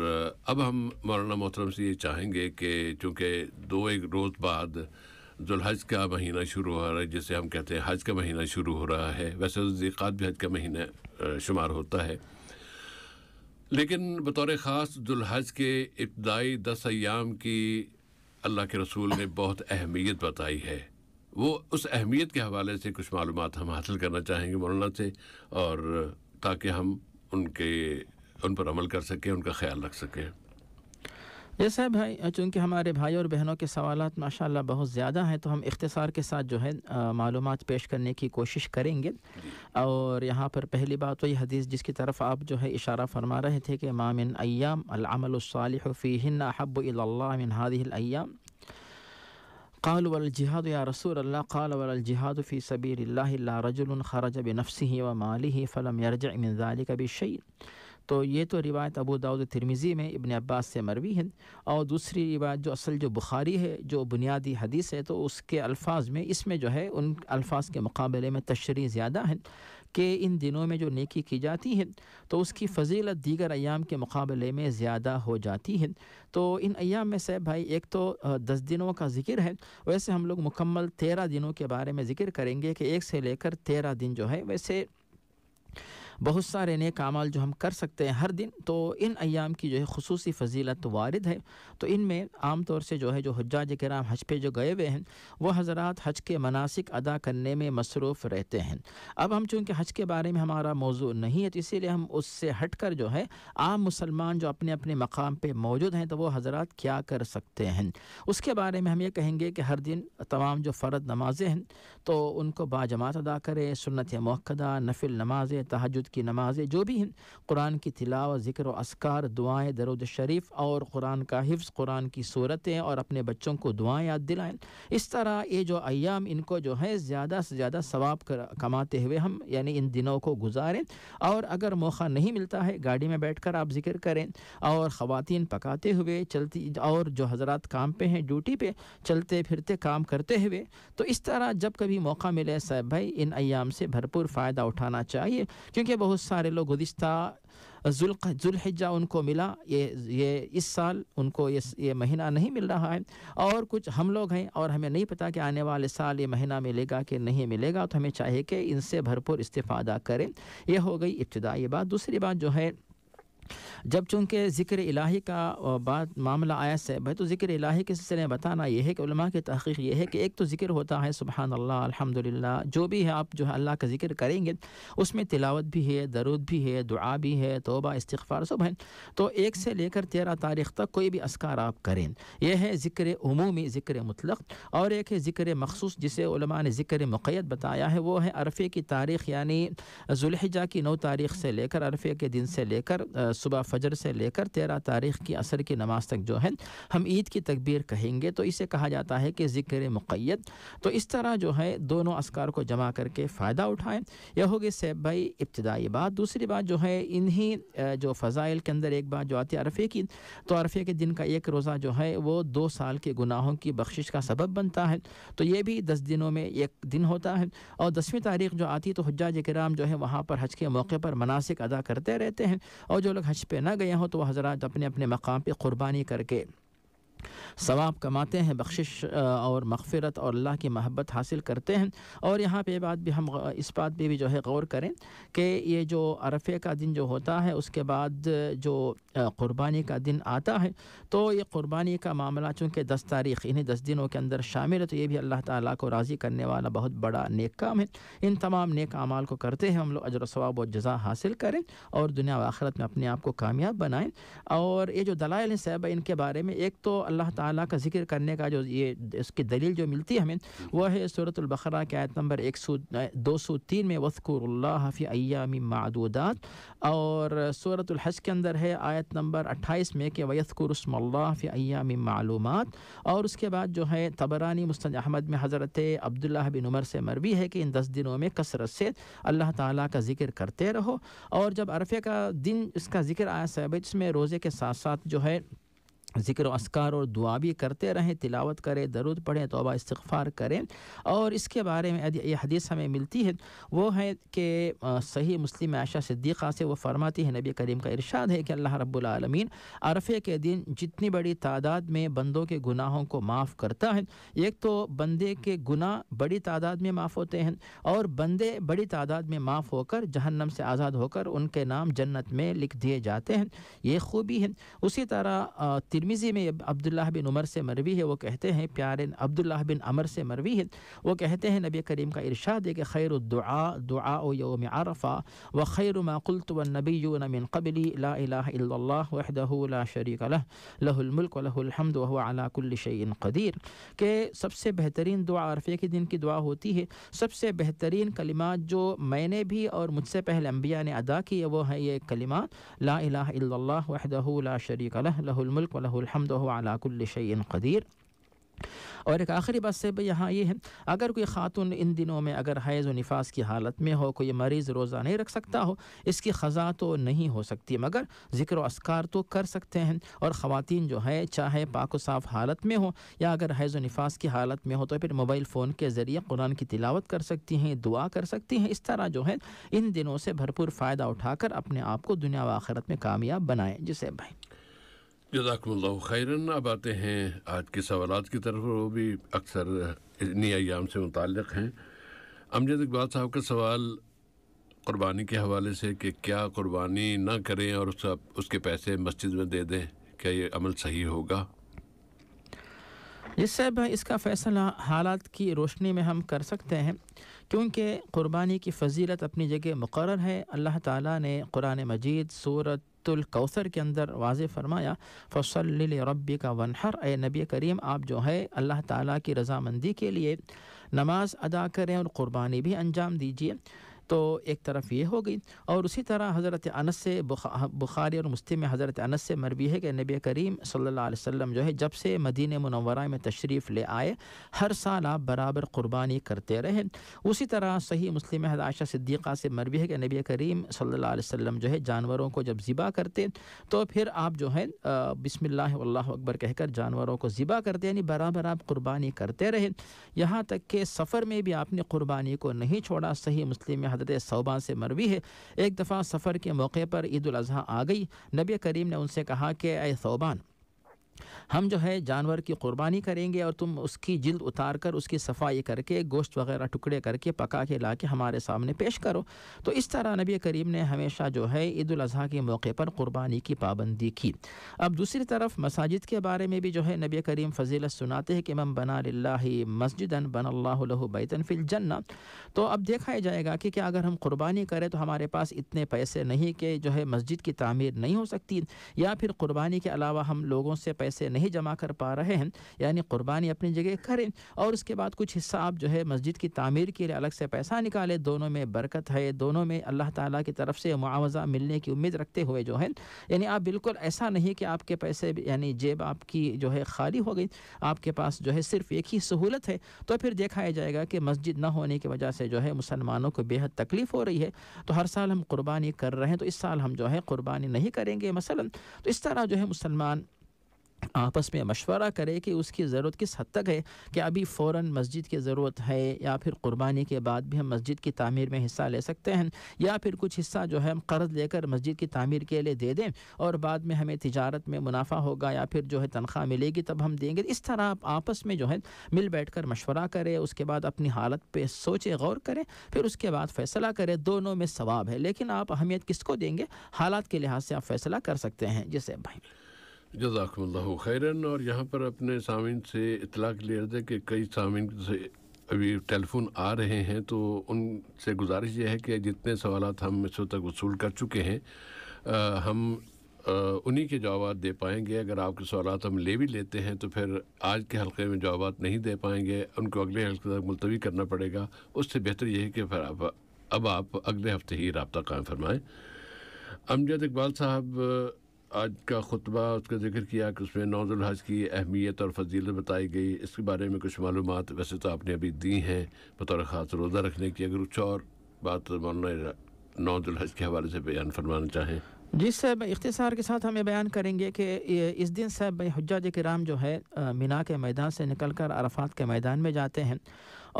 [SPEAKER 1] अब हम मौलाना मोहतरम से ये चाहेंगे कि चूँकि दो एक रोज़ बाद जुलहज का महीना शुरू हो रहा है जिसे हम कहते हैं हज का महीना शुरू हो रहा है वैसे तो जीक़ात भी हज का महीना शुमार होता है लेकिन बतौर ख़ास दुल्हज के इब्तदाई दस अयाम की अल्लाह के रसूल ने बहुत अहमियत बताई है वो उस अहमियत के हवाले से कुछ मालूम हम हासिल करना चाहेंगे मौलाना से और ताकि हम उनके उन पर अमल कर सकें उनका ख्याल रख सकें
[SPEAKER 4] यस है भाई चूँकि हमारे भाई और बहनों के सवाल माशाल्लाह बहुत ज़्यादा हैं तो हम इख्तसार के साथ जो है मालूम पेश करने की कोशिश करेंगे और यहाँ पर पहली बात तो ये हदीस जिसकी तरफ आप जो है इशारा फरमा रहे थे कि मामिन अयाम अमलफ़ीन अहबिन हादिलयाम قال والجهاد يا رسول الله قال والجهاد في سبيل الله لا رجل خرج بنفسه وماله فلم يرجع من ذلك بشيء तो ये तो रिवायत अबू दाऊद तिरमिज़ी में इबन अब्बास से मरवी है और दूसरी रिवायत जो असल जो बुखारी है जो बुनियादी हदीस है तो उसके अल्फाज में इसमें जो है उन अल्फाज के मुकाबले में तशरी ज़्यादा है कि इन दिनों में जो नेकी की जाती है तो उसकी फजीलत दीगर अयाम के मुकाबले में ज़्यादा हो जाती है तो इन अयाम में से भाई एक तो दस दिनों का ज़िक्र है वैसे हम लोग मुकम्मल तेरह दिनों के बारे में ज़िक्र करेंगे कि एक से लेकर तेरह दिन जो है वैसे बहुत सारे नेक अमाल जो हम कर सकते हैं हर दिन तो इन अयाम की जो है खसूस फजीलत वारद है तो इन में आम तौर से जो है जो हजाज कराम हज पे जो गए हुए हैं वह हजरात हज के मनासिक अदा करने में मसरूफ़ रहते हैं अब हम चूँकि हज के बारे में हमारा मौजू नहीं है तो इसीलिए हम उससे हट कर जो है आम मुसलमान जो अपने अपने मकाम पर मौजूद हैं तो वह हजरात क्या कर सकते हैं उसके बारे में हम ये कहेंगे कि हर दिन तमाम जो फ़र्द नमाजें हैं तो उनको बाजमात अदा करें सुनत मौक़दा नफिल नमाजें तहजद की नमाज़ें जो भी कुरान की तिलाव ज़िक्र असकार दुआएँ दरुद शरीफ और कुरान का हिफ्ज़ कुरान की सूरतें और अपने बच्चों को दुआएँ याद दिलाएँ इस तरह ये जो अयाम इनको जो है ज़्यादा से ज़्यादा सवाब कमाते हुए हम यानी इन दिनों को गुजारें और अगर मौका नहीं मिलता है गाड़ी में बैठ कर आप ज़िक्र करें और ख़वान पकाते हुए चलती और जो हजरत काम पे हैं ड्यूटी पे चलते फिरते काम करते हुए तो इस तरह जब कभी मौका मिले साहब भाई इन अयाम से भरपूर फ़ायदा उठाना चाहिए क्योंकि बहुत सारे लोग गुज्तर जुल्हिजा उनको मिला ये ये इस साल उनको ये ये महीना नहीं मिल रहा है और कुछ हम लोग हैं और हमें नहीं पता कि आने वाले साल ये महीना मिलेगा कि नहीं मिलेगा तो हमें चाहिए कि इनसे भरपूर इस्तीफ़ादा करें यह हो गई इब्तदाई बात दूसरी बात जो है जब चूँकि ज़िक्र इलाही का बात मामला आया से है तो ज़िक्र इलाही के सिलसिले में बताना यह है कि उलमा की तहकीक यह है कि एक तो ज़िक्र होता है सुबह अल्लाह अलहमदिल्ला जो भी है आप जो है अल्लाह का ज़िक्र करेंगे उसमें तिलावत भी है दरुद भी है दुआ भी है तोबा इस्तफ़ार सब है तो एक से लेकर तेरह तारीख तक कोई भी असकार आप करें यह है ज़िक्र अमूमी ज़िक्र मतलब और एक है ज़िक्र मखसूस जिसे ने ज़िक्र मुक़ैद बताया है वो है अरफे की तारीख़ यानी जुलहजा की नौ तारीख से लेकर अरफे के दिन से लेकर सुबह फजर से लेकर तेरह तारीख की असर की नमाज तक जो है हम ईद की तकबीर कहेंगे तो इसे कहा जाता है कि ज़िक्र मुक़ैद तो इस तरह जो है दोनों असकार को जमा करके फ़ायदा उठाएँ यह होगी सैब भाई इब्तदाई बात दूसरी बात जो है इन्हीं जो फ़ज़ाइल के अंदर एक बात जो आती है अरफे की तो अरफे के दिन का एक रोज़ा जो है वो दो साल के गुनाहों की बख्शिश का सबब बनता है तो ये भी दस दिनों में एक दिन होता है और दसवीं तारीख जो आती है तो हजाज कराम जो है वहाँ पर हज के मौके पर मनासिक अदा करते रहते हैं और जो लोग हज पे ना गया हो तो वह हजरत अपने अपने मकाम पर क़ुरबानी करके सवाब कमाते हैं बख्शिश और मगफ़रत और अल्लाह की महब्बत हासिल करते हैं और यहाँ पे बात भी हम इस बात पर भी जो है गौर करें कि ये जो अरफे का दिन जो होता है उसके बाद जो क़ुरबानी का दिन आता है तो ये क़ुरबानी का मामला चूँकि दस तारीख इन्हें दस दिनों के अंदर शामिल है तो ये भी अल्लाह ताला को राज़ी करने वाला बहुत बड़ा नेक काम है इन तमाम नेक अमाल को करते हैं हम लोग अजर सवाब और जजा हासिल करें और दुनिया व आखरत में अपने आप को कामयाब बनाएँ और ये जो दलाइल हैं साहब इनके बारे में एक तो अल्लाह ताला का जिक्र करने का जो ये इसकी दलील जो मिलती है हमें हम्म। वह है सूरतलबकरा के आयत नंबर एक सौ दो सौ तीन में वस्कुरफ़ी अयामी मदूदात और सूरतलहज के अंदर है आयत नंबर अट्ठाईस में कि वयस्कुरस्मल्लाफ़ी अयामी मालूम और उसके बाद जो है तबरानी मुस्त अहमद में हज़रत अब्दुल्ला बिन उमर से मरवी है कि इन दस दिनों में कसरत से अल्लाह ताला का जिक्र करते रहो और जब अरफे का दिन इसका जिक्र आया साहब इसमें रोज़े के साथ साथ जो है ज़िक्र असकार और दुआ भी करते रहें तिलावत करें दरुद पढ़ें तोबा इस्तफ़ार करें और इसके बारे में ये हदीस हमें मिलती है वो है कि सही मुस्लिम आयशा सिद्दीक़ा से वो फरमाती है नबी करीम का इरशाद है कि अल्लाह रब्बुल अरफे के दिन जितनी बड़ी तादाद में बंदों के गुनाहों को माफ़ करता है एक तो बंदे के गुनाह बड़ी तादाद में माफ़ होते हैं और बंदे बड़ी तादाद में माफ़ होकर जहन्नम से आज़ाद होकर उनके नाम जन्नत में लिख दिए जाते हैं ये खूबी है उसी तरह तिरमिज़ी में अब्दुल्ला बिन उमर से मरवी है वो कहते हैं प्यारे अब्दुल्ला बिन अमर से मरवी है वो कहते हैं नबी करीम का इरशाद है कि खैर दुआ दुआ योम आरफ़ा व खैर माकुलत व नबी नबिन कबली ला शरीक लहुलमल्क लहुलहमद वह कदीर के सबसे बेहतरीन दुआ आरफे के दिन की दुआ होती है सबसे बेहतरीन कलिमात जो मैंने भी और मुझसे पहले अम्बिया ने अदा की है वो है ये कलिमात ला अला वहदहू ला शरीक लहुलमल्क लहमद कदीर और एक आखिरी बात से यहाँ ये है अगर कोई खातून इन दिनों में अगर हैज़ व निफास की हालत में हो कोई मरीज़ रोज़ा नहीं रख सकता हो इसकी ख़ज़ा तो नहीं हो सकती मगर ज़िक्र असकार तो कर सकते हैं और ख़वान जो है चाहे पाक साफ़ हालत में हो या अगर हैज़ व निफास की हालत में हो तो फिर मोबाइल फ़ोन के ज़रिए कुरान की तिलावत कर सकती हैं दुआ कर सकती हैं इस तरह जो है इन दिनों से भरपूर फ़ायदा उठाकर अपने आप को दुनिया व आखिरत में कामयाब बनाएँ जिसे भाई
[SPEAKER 1] जजाकमल्ला खैरन अब आते हैं आज के सवाल की तरफ वो भी अक्सर इन्हीं अयाम से मुतक़ हैं अमजद इकबाल साहब का सवाल क़ुरबानी के हवाले से कि क्या क़ुरबानी ना करें और सब उसके पैसे मस्जिद में दे दें क्या ये अमल सही होगा
[SPEAKER 4] जिस साहब इसका फ़ैसला हालात की रोशनी में हम कर सकते हैं क्योंकि क़ुरबानी की फजीलत अपनी जगह मुकर है अल्लाह ताला ने कुरान मजीद सूरत कौसर के अंदर वाज फरमाया फसल रबी का वनहर ए नबी करीम आप जो है अल्लाह ताला की रजामंदी के लिए नमाज अदा करें और क़ुरबानी भी अंजाम दीजिए तो एक तरफ ये हो गई और उसी तरह हज़रत अनस से बुखा, बुखारी और मुस्लिम हज़रत अनस से मरबी है कि नबी करीम सल्लल्लाहु अलैहि वसल्लम जो है जब से मदीन मनवरा में तशरीफ़ ले आए हर साल आप बराबर क़ुरबानी करते रहे उसी तरह सही मुस्लिम में आयशा सिद्दीक़ा से मरबी है कि नबी करीम सल्ला वसम जो है जानवरों को जब ज़िबा करते तो फिर आप जो है बिसमिल्लाह अकबर कहकर जानवरों को ज़िबा करते यानी बराबर आप कुर्बानी करते रहे यहाँ तक के सफ़र में भी आपने कुर्बानी को नहीं छोड़ा सही मुस्लिम आदत सौबा से मरवी है एक दफ़ा सफ़र के मौके पर ईद अजी आ गई नबी करीम ने उनसे कहा कि अबान हम जो है जानवर की कुर्बानी करेंगे और तुम उसकी जिल्द उतार कर उसकी सफाई करके गोश्त वगैरह टुकड़े करके पका के ला के हमारे सामने पेश करो तो इस तरह नबी करीम ने हमेशा जो है ईद अजी के मौके पर कुर्बानी की पाबंदी की अब दूसरी तरफ मसाजिद के बारे में भी जो है नबी करीम फजीलत सुनाते हैं कि मम बना ला मस्जिदन बन अल्लाह बैतन फिल जन्ना तो अब देखा जाएगा कि क्या अगर हम कुर्बानी करें तो हमारे पास इतने पैसे नहीं कि जो है मस्जिद की तमीर नहीं हो सकती या फिर कुर्बानी के अलावा हम लोगों से पैसे नहीं नहीं जमा कर पा रहे हैं यानी क़ुरबानी अपनी जगह करें और उसके बाद कुछ हिस्सा आप जो है मस्जिद की तमीर के लिए अलग से पैसा निकालें दोनों में बरकत है दोनों में अल्लाह ताला की तरफ से मुआवजा मिलने की उम्मीद रखते हुए जो है यानी आप बिल्कुल ऐसा नहीं कि आपके पैसे यानी जेब आपकी जो है खाली हो गई आपके पास जो है सिर्फ एक ही सहूलत है तो फिर देखा जाएगा कि मस्जिद ना होने की वजह से जो है मुसलमानों को बेहद तकलीफ़ हो रही है तो हर साल हम कुर्बानी कर रहे हैं तो इस साल हम जो है कुर्बानी नहीं करेंगे मसलन तो इस तरह जो है मुसलमान आपस में मशवरा करें कि उसकी ज़रूरत किस हद तक है कि अभी फ़ौर मस्जिद की ज़रूरत है या फिर कुर्बानी के बाद भी हम मस्जिद की तमीर में हिस्सा ले सकते हैं या फिर कुछ हिस्सा जो है हम कर्ज़ लेकर मस्जिद की तमीर के लिए दे दें और बाद में हमें तजारत में मुनाफा होगा या फिर जो है तनख्वाह मिलेगी तब हम देंगे इस तरह आप आपस में जो है मिल बैठ कर मशवरा करें उसके बाद अपनी हालत पर सोचें गौर करें फिर उसके बाद फ़ैसला करें दोनों में सवाब है लेकिन आप अहमियत किसको देंगे हालात के लिहाज से आप फ़ैसला कर सकते हैं जैसे भाई
[SPEAKER 1] जजाकमल्ला खैरन और यहाँ पर अपने सामिन से इतला के लिए अर्ज है कि कई सामिन से अभी टेलीफोन आ रहे हैं तो उनसे गुजारिश यह है कि जितने सवाल हम इस तक वसूल कर चुके हैं आ, हम उन्हीं के जवाब दे पाएंगे अगर आपके सवाल हम ले भी लेते हैं तो फिर आज के हलके में जवाब नहीं दे पाएंगे उनको अगले हल्के तक मुलतवी करना पड़ेगा उससे बेहतर यह है कि फिर आप अब आप अगले हफ्ते ही रबता कायम फरमाएँ अमजद इकबाल साहब आज का खुतबा उसका जिक्र किया कि उसमें नौजुल हज की अहमियत और फजीलत बताई गई इसके बारे में कुछ मालूम वैसे तो आपने अभी दी हैं बतौर ख़ास रोज़ा रखने की अगर कुछ और बात तो मौलाना नौजुल हज के हवाले से बयान फरमाना चाहें
[SPEAKER 4] जी साहब इख्तिसार के साथ हमें बयान करेंगे कि इस दिन साहब भाई हजाज कराम जो है मीना के मैदान से निकल कर अरफात के मैदान में जाते हैं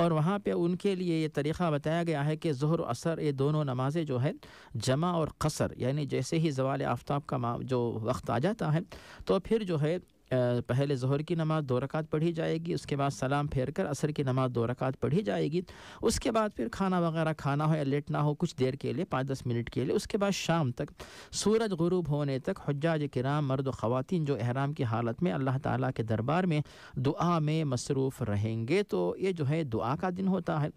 [SPEAKER 4] और वहाँ पे उनके लिए ये तरीक़ा बताया गया है कि जहर असर ये दोनों नमाजें जो है जमा और कसर यानी जैसे ही जवाल आफ्ताब का जो वक्त आ जाता है तो फिर जो है पहले जहर की नमाज़ दो रकात पढ़ी जाएगी उसके बाद सलाम फेर कर असर की नमाज़ दो रकात पढ़ी जाएगी उसके बाद फिर खाना वगैरह खाना हो या लेटना हो कुछ देर के लिए पाँच दस मिनट के लिए उसके बाद शाम तक सूरज गरूब होने तक हजाज कराम मर्द ख़वान जो अहराम की हालत में अल्लाह ताली के दरबार में दुआ में मसरूफ़ रहेंगे तो ये जो है दुआ का दिन होता है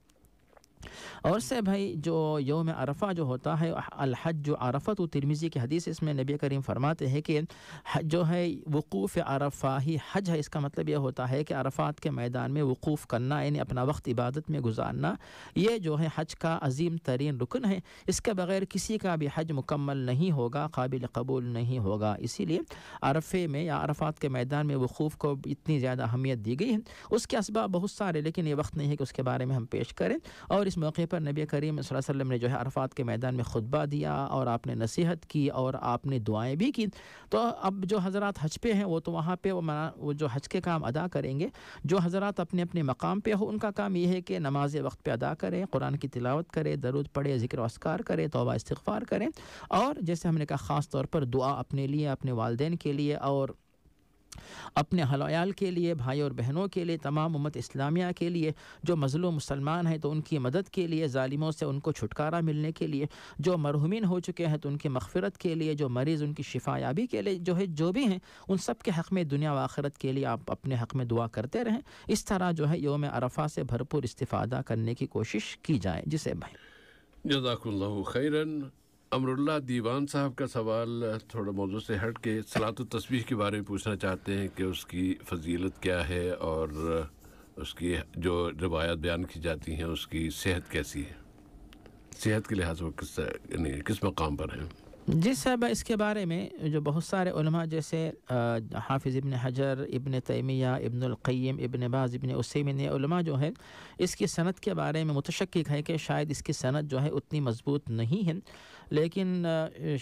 [SPEAKER 4] और से भाई जो योम अरफा जो होता है अलहज जो तो व तिरमिज़ी की हदीस इसमें नबी करीम फरमाते हैं कि जो है वकूफ़ अरफा ही हज है इसका मतलब यह होता है कि अरफात के मैदान में वकूफ़ करना यानी अपना वक्त इबादत में गुजारना ये जो है हज का अजीम तरीन रुकन है इसके बगैर किसी का भी हज मुकम्मल नहीं होगा काबिल कबूल नहीं होगा इसीलिए अरफे में या अरफात के मैदान में वकूफ़ को इतनी ज़्यादा अहमियत दी गई है उसके इसबाब बहुत सारे लेकिन ये वक्त नहीं है कि उसके बारे में हम पेश करें और इस मौके पर नबी करीम वसल्लम ने जो है अरफात के मैदान में खुतबा दिया और आपने नसीहत की और आपने दुआएं भी की तो अब जो हज़रात हज पे हैं वो तो वहाँ पे वो मना वो जो हज के काम अदा करेंगे जो हजरत अपने अपने मकाम पे हो उनका काम ये है कि नमाज वक्त पे अदा करें कुरान की तिलावत करें दरुद पढ़े ज़िक्र असकार करें तोबा इस्तफ़ार करें और जैसे हमने कहा ख़ास तौर पर दुआ अपने लिए अपने वालदेन के लिए और अपने हलायाल के लिए भाई और बहनों के लिए तमाम उम्मत इस्लामिया के लिए जो मजलू मुसलमान हैं तो उनकी मदद के लिए ालिमों से उनको छुटकारा मिलने के लिए जो मरहुमिन हो चुके हैं तो उनकी मगफरत के लिए जो मरीज़ उनकी शिफायाबी के लिए जो है जो भी हैं उन सब के हक़ में दुनिया व आखरत के लिए आप अपने हक़ में दुआ करते रहें इस तरह जो है योम अरफा से भरपूर इस्तः करने की कोशिश की जाए जिसे भाई
[SPEAKER 1] जजाकल्ला खैरन अमरुल्ला दीवान साहब का सवाल थोड़ा मौजू से हट के सलात तस्वीर के बारे में पूछना चाहते हैं कि उसकी फजीलत क्या है और उसकी जो रवायात बयान की जाती हैं उसकी सेहत कैसी है सेहत के लिहाज वो किस नहीं किस मकाम पर है
[SPEAKER 4] जी साहब इसके बारे में जो बहुत सारे उलमा जैसे हाफिज़ इबन हजर इबन तैमिया इबनकैम इबन बाज़ इबन उसमिन उलमा जो है इसकी सनत के बारे में मुतशक है कि शायद इसकी सनत जो है उतनी मजबूत नहीं है लेकिन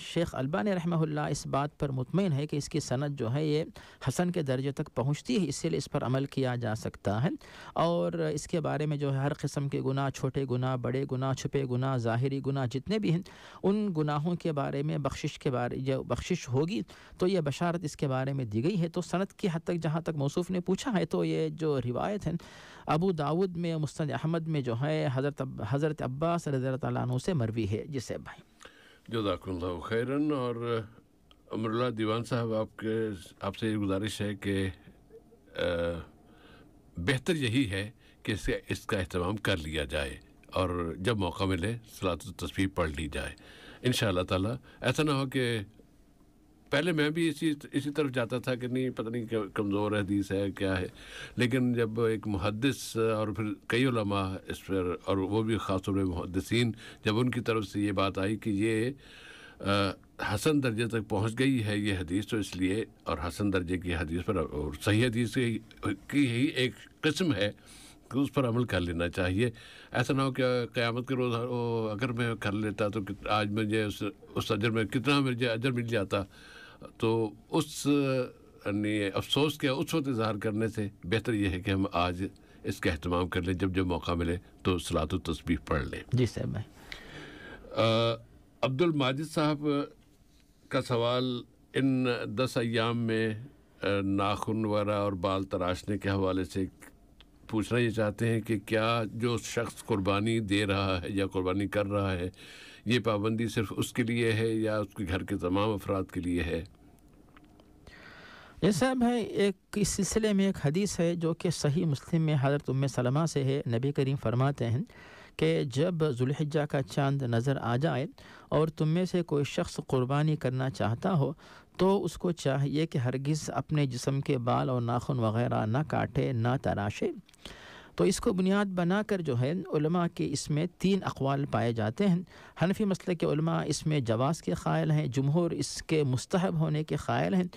[SPEAKER 4] शेख अल्बानी रहमहुल्लाह इस बात पर मुतमिन है कि इसकी सनद जो है ये हसन के दर्जे तक पहुँचती है इसीलिए इस पर अमल किया जा सकता है और इसके बारे में जो है हर किस्म के गुनाह छोटे गुनाह बड़े गुनाह छुपे गुनाह ज़ाहरी गुनाह जितने भी हैं उन गुनाहों के बारे में बख्शिश के बारे जो बख्शिश होगी तो ये बशारत इसके बारे में दी गई है तो सनत की हद तक जहाँ तक मौसूफ ने पूछा है तो ये जो रिवायत है अबू दाऊद में मुस्त अहमद में जो है हज़रत हज़रत अब्बास रज़ी तु से मरवी है जिसे भाई
[SPEAKER 1] जजाकल्ला खैरन और अमरुल्ला दीवान साहब आपके आपसे ये गुजारिश है कि बेहतर यही है कि इसका इसका अहतमाम कर लिया जाए और जब मौका मिले सलात तस्वीर पढ़ ली जाए इन ताला ऐसा ना हो कि पहले मैं भी इसी इसी तरफ जाता था कि नहीं पता नहीं कमज़ोर हदीस है क्या है लेकिन जब एक मुहदस और फिर कई लमा इस पर और वो भी ख़ासतौर पर मुहदसिन जब उनकी तरफ से ये बात आई कि ये आ, हसन दर्जे तक पहुंच गई है ये हदीस तो इसलिए और हसन दर्जे की हदीस पर और सही हदीस की ही एक कस्म है कि उस पर अमल कर लेना चाहिए ऐसा ना हो कि क़्यामत के रोज़ अगर मैं कर लेता तो आज मुझे उस उस अजर में कितना मुझे अजर मिल जाता तो उस अफसोस के उस वक्त इजहार करने से बेहतर यह है कि हम आज इसका अहतमाम कर लें जब जब मौका मिले तो सलात तस्वीर पढ़ लें जी सर मैं अब्दुल माजिद साहब का सवाल इन दस अयाम में नाखन वगैरह और बाल तराशने के हवाले से पूछना ये चाहते हैं कि क्या जो शख्स कुर्बानी दे रहा है या कुर्बानी कर रहा है ये पाबंदी सिर्फ उसके लिए है या उसके घर के तमाम अफराद के लिए है
[SPEAKER 4] जैसा भाई एक इस सिलसिले में एक हदीस है जो कि सही मुस्लिम में हज़रत उम सलमा से है नबी करीम फरमाते हैं कि जब जुल्हिजा का चांद नज़र आ जाए और तुम में से कोई शख्स कुर्बानी करना चाहता हो तो उसको चाहिए कि हरगिज़ अपने जिसम के बाल और नाखून वगैरह ना काटे ना तराशे तो इसको बुनियाद बनाकर जो है उलमा के इसमें तीन अकवाल पाए जाते हैं हनफी मसले के इसमें जवास के ख़ायल हैं जमहूर इसके मुस्तहब होने के ख़ायल हैं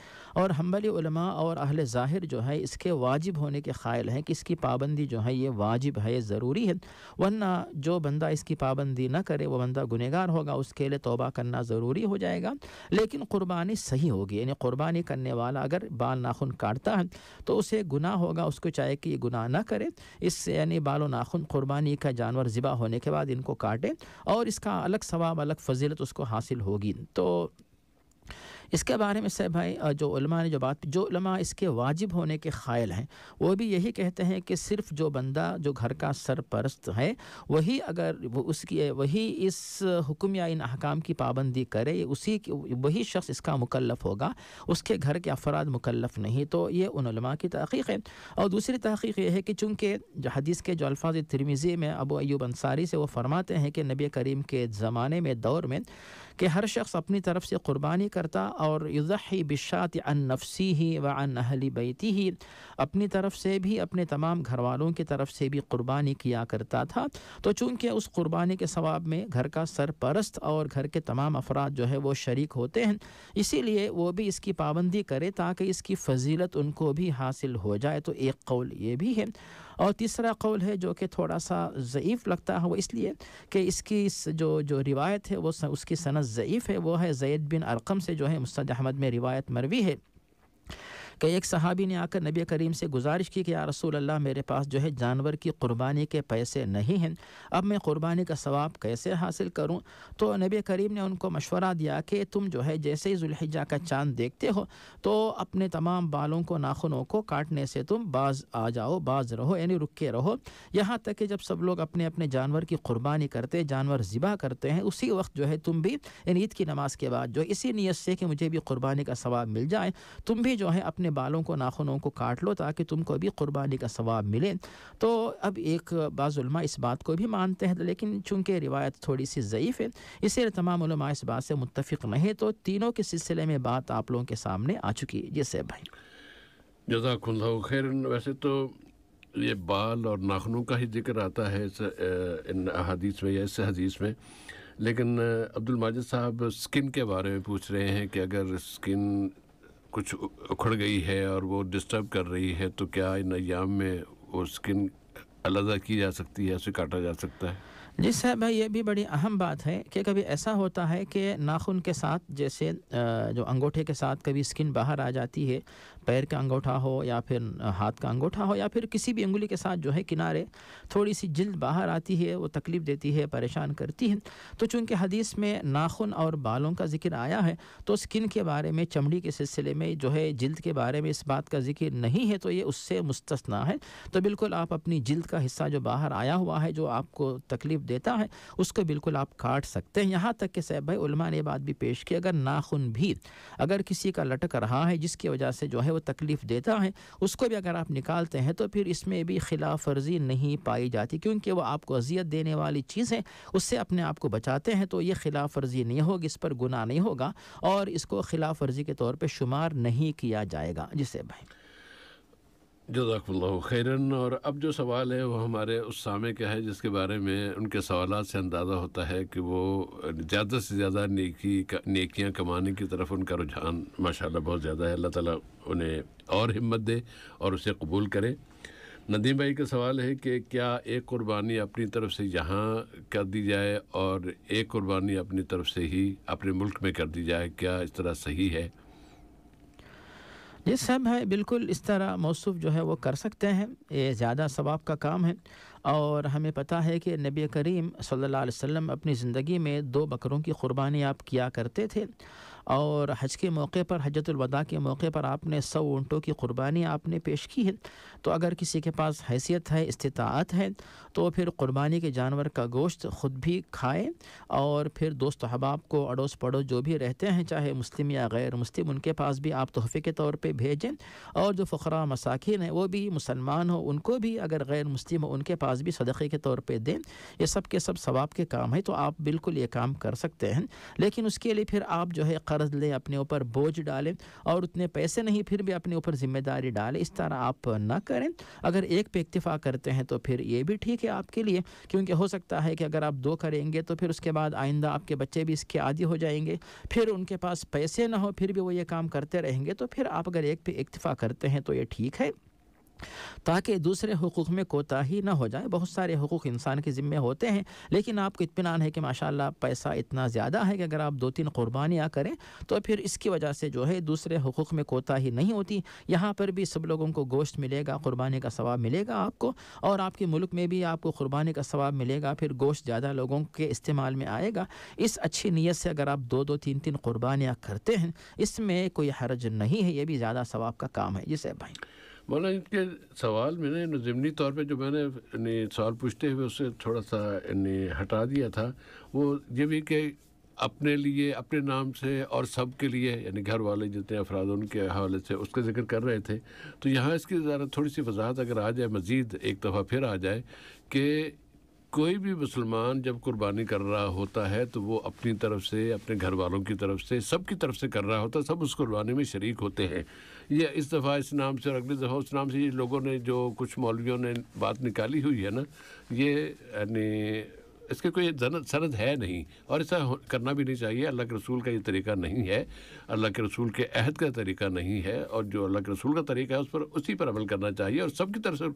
[SPEAKER 4] और हम्बली और अहल ज़ाहिर जो है इसके वाजिब होने के ख़ायल हैं कि इसकी पाबंदी जो है ये वाजिब है ज़रूरी है वरना जो बंदा इसकी पाबंदी ना करे वह बंदा गुनहगार होगा उसके लिए तोबा करना ज़रूरी हो जाएगा लेकिन क़ुरबानी सही होगी यानी क़ुरबानी करने वाला अगर बाल नाखुन काटता है तो उसे गुनाह होगा उसको चाहे कि ये गुनाह ना करे इससे यानी बाल नाखुन क़ुरबानी का जानवर ज़िबा होने के बाद इनको काटे और इसका अलग सवाब अलग फजीलत उसको हासिल होगी तो इसके बारे में सह भाई जो उलमा ने जो बात जो उलमा इसके वाजिब होने के ख़ायल हैं वो भी यही कहते हैं कि सिर्फ जो बंदा जो घर का सरपरस्त है वही अगर वो उसकी वही इस हुक्म या इन अहकाम की पाबंदी करे उसी वही शख्स इसका मुकलफ होगा उसके घर के अफराद मुकलफ नहीं तो ये उन की तहकीक है और दूसरी तहकीक ये है कि चूँकि हदीस के जो अल्फाज तिरमिज़ी में अबू अयूब अंसारी से वो फरमाते हैं कि नबी करीम के ज़माने में दौर में कि हर शख्स अपनी तरफ से क़ुरबानी करता और युज़ी बिशात अन नफसी ही व अन अहली बैती ही अपनी तरफ से भी अपने तमाम घर वालों की तरफ से भी कुर्बानी किया करता था तो चूँकि उस कुर्बानी के सवाब में घर का सरपरस्त और घर के तमाम अफराद जो है वो शरीक होते हैं इसीलिए वो भी इसकी पाबंदी करे ताकि इसकी फजीलत उनको भी हासिल हो जाए तो एक कौल ये भी है और तीसरा कौल है जो कि थोड़ा सा ज़यीफ़ लगता है वो इसलिए कि इसकी जो जो रिवायत है वो उसकी सनत ज़यीफ़ है वो है जैद बिन अरकम से जो है मुस्त अहमद में रिवायत मरवी है कि एक सहाबी ने आकर नबी करीम से गुजारिश की कि या रसूल अल्लाह मेरे पास जो है जानवर की क़ुरबानी के पैसे नहीं हैं अब मैं क़ुरबानी का सवाब कैसे हासिल करूँ तो नबी करीम ने उनको मशवरा दिया कि तुम जो है जैसे ही जुल्हिजा का चांद देखते हो तो अपने तमाम बालों को नाखूनों को काटने से तुम बाज आ जाओ बाज रहो यानी रुक के रहो यहाँ तक कि जब सब लोग अपने अपने जानवर की क़ुरबानी करते जानवर ज़िबा करते हैं उसी वक्त जो है तुम भी ईद की नमाज़ के बाद जो इसी नीयत से कि मुझे भी क़ुरबानी का सवाब मिल जाए तुम भी जो है अपने अपने बालों को नाखूनों को काट लो ताकि तुमको भी कुर्बानी का सवाब मिले तो अब एक बाज़ुलमा इस बात को भी मानते हैं लेकिन चूँकि रिवायत थोड़ी सी ज़यीफ़ है इसलिए तमाम इस बात से मुतफ़ नहीं तो तीनों के सिलसिले में बात आप लोगों के सामने आ चुकी है जैसे भाई
[SPEAKER 1] खैर वैसे तो ये बाल और नाखनों का ही जिक्र आता है इस इन अदीस में या इस हदीस में लेकिन अब्दुल अब्दुलमाजिद साहब स्किन के बारे में पूछ रहे हैं कि अगर स्किन कुछ उखड़ गई है और वो डिस्टर्ब कर रही है तो क्या इन अयाम में वो स्किन अलहदा की जा सकती है उसे काटा जा सकता है
[SPEAKER 4] जी साहब भाई ये भी बड़ी अहम बात है कि कभी ऐसा होता है कि नाखून के साथ जैसे जो अंगूठे के साथ कभी स्किन बाहर आ जाती है पैर का अंगूठा हो या फिर हाथ का अंगूठा हो या फिर किसी भी उंगली के साथ जो है किनारे थोड़ी सी जल्द बाहर आती है वो तकलीफ़ देती है परेशान करती है तो चूँकि हदीस में नाखून और बालों का जिक्र आया है तो स्किन के बारे में चमड़ी के सिलसिले में जो है जल्द के बारे में इस बात का जिक्र नहीं है तो ये उससे मुस्तना है तो बिल्कुल आप अपनी जल्द का हिस्सा जो बाहर आया हुआ है जो आपको तकलीफ़ देता है उसको बिल्कुल आप काट सकते हैं यहाँ तक कि सैब भाई ने बात भी पेश की अगर नाखून भी अगर किसी का लटक रहा है जिसकी वजह से जो है वो तकलीफ़ देता है उसको भी अगर आप निकालते हैं तो फिर इसमें भी खिलाफ वर्जी नहीं पाई जाती क्योंकि वह आपको अजियत देने वाली चीज़ है उससे अपने आप को बचाते हैं तो ये खिलाफ वर्जी नहीं होगी इस पर गुनाह नहीं होगा और इसको खिलाफ वर्जी के तौर पर शुमार नहीं किया जाएगा जिसे भाई
[SPEAKER 1] जजाकल्ला खैरन और अब जो सवाल है वो हमारे उस सामे का है जिसके बारे में उनके सवाल से अंदाज़ा होता है कि वो ज़्यादा से ज़्यादा नेकी नेकियाँ कमाने की तरफ उनका रुझान माशा बहुत ज़्यादा है अल्लाह ताला उन्हें और हिम्मत दे और उसे कबूल करे नदीम भाई का सवाल है कि क्या एक कुर्बानी अपनी तरफ से यहाँ कर दी जाए और एक कुर्बानी अपनी तरफ से ही अपने मुल्क में कर दी जाए क्या इस तरह सही है
[SPEAKER 4] ये सब है बिल्कुल इस तरह मौसू जो है वो कर सकते हैं ये ज़्यादा सवाब का काम है और हमें पता है कि नबी करीम सल्लल्लाहु अलैहि वसल्लम अपनी ज़िंदगी में दो बकरों की क़ुरबानी आप किया करते थे और हज के मौके पर हजतलवदा के मौके पर आपने सौ ऊँटों की क़ुरबानी आपने पेश की है तो अगर किसी के पास हैसियत है इस्तात है तो फिर क़ुरबानी के जानवर का गोश्त ख़ुद भी खाएँ और फिर दोस्त अहबाब को अड़ोस पड़ोस जो भी रहते हैं चाहे मुस्लिम या गैर मुस्लिम उनके पास भी आप तोहफ़े के तौर पर भेजें और जो फ़करा मसाखिन हैं वो भी मुसलमान हो उनको भी अगर गैर मुस्लिम हो उनके पास भी सदक़े के तौर पर दें ये सब के सब सवाब के काम है तो आप बिल्कुल ये काम कर सकते हैं लेकिन उसके लिए फिर आप जो है कर्ज लें अपने ऊपर बोझ डालें और उतने पैसे नहीं फिर भी अपने ऊपर जिम्मेदारी डालें इस तरह आप ना करें अगर एक पे इतफ़ा करते हैं तो फिर ये भी ठीक है आपके लिए क्योंकि हो सकता है कि अगर आप दो करेंगे तो फिर उसके बाद आइंदा आपके बच्चे भी इसके आदि हो जाएंगे फिर उनके पास पैसे ना हो फिर भी वो ये काम करते रहेंगे तो फिर आप अगर एक पे इतफ़ा करते हैं तो ये ठीक है ताकि दूसरे हकूक़ में कोताही ना हो जाए बहुत सारे हकूक़ इंसान के ज़िम्मे होते हैं लेकिन आपको इतमान है कि माशाल्लाह पैसा इतना ज़्यादा है कि अगर आप दो तीन कुर्बानियाँ करें तो फिर इसकी वजह से जो है दूसरे हकूक़ में कोताही नहीं होती यहाँ पर भी सब लोगों को गोश्त मिलेगा कुर्बानी का सवाब मिलेगा आपको और आपके मुल्क में भी आपको क़ुरबानी का सवाब मिलेगा फिर गोश्त ज़्यादा लोगों के इस्तेमाल में आएगा इस अच्छी नीयत से अगर आप दो दो तीन तीन क़ुरबानियाँ करते हैं इसमें कोई हर्ज नहीं है ये भी ज़्यादा सवाब का काम है जी सैब भाई
[SPEAKER 1] मौलाना इनके सवाल में ना ज़मनी तौर पे जो मैंने सवाल पूछते हुए उससे थोड़ा सा हटा दिया था वो ये भी कि अपने लिए अपने नाम से और सब के लिए यानी घर वाले जितने अफराद उनके हवाले से उसका जिक्र कर रहे थे तो यहाँ इसकी ज़रा थोड़ी सी वजाहत अगर आ जाए मज़ीद एक दफ़ा फिर आ जाए कि कोई भी मुसलमान जब कुर्बानी कर रहा होता है तो वो अपनी तरफ से अपने घर वालों की तरफ से सब की तरफ से कर रहा होता है सब उस कुर्बानी में शरीक होते हैं ये इस दफ़ा इस नाम से और अगली दफ़ा उस नाम से ये लोगों ने जो कुछ मौलवियों ने बात निकाली हुई है ना ये यानी इसके कोई सनद है नहीं और ऐसा करना भी नहीं चाहिए अल्लाह के रसूल का ये तरीका नहीं है अल्लाह के रसूल के अहद का तरीका नहीं है और जो अल्लाह के रसूल का तरीका है उस पर उसी पर अमल करना चाहिए और सबकी तरफ से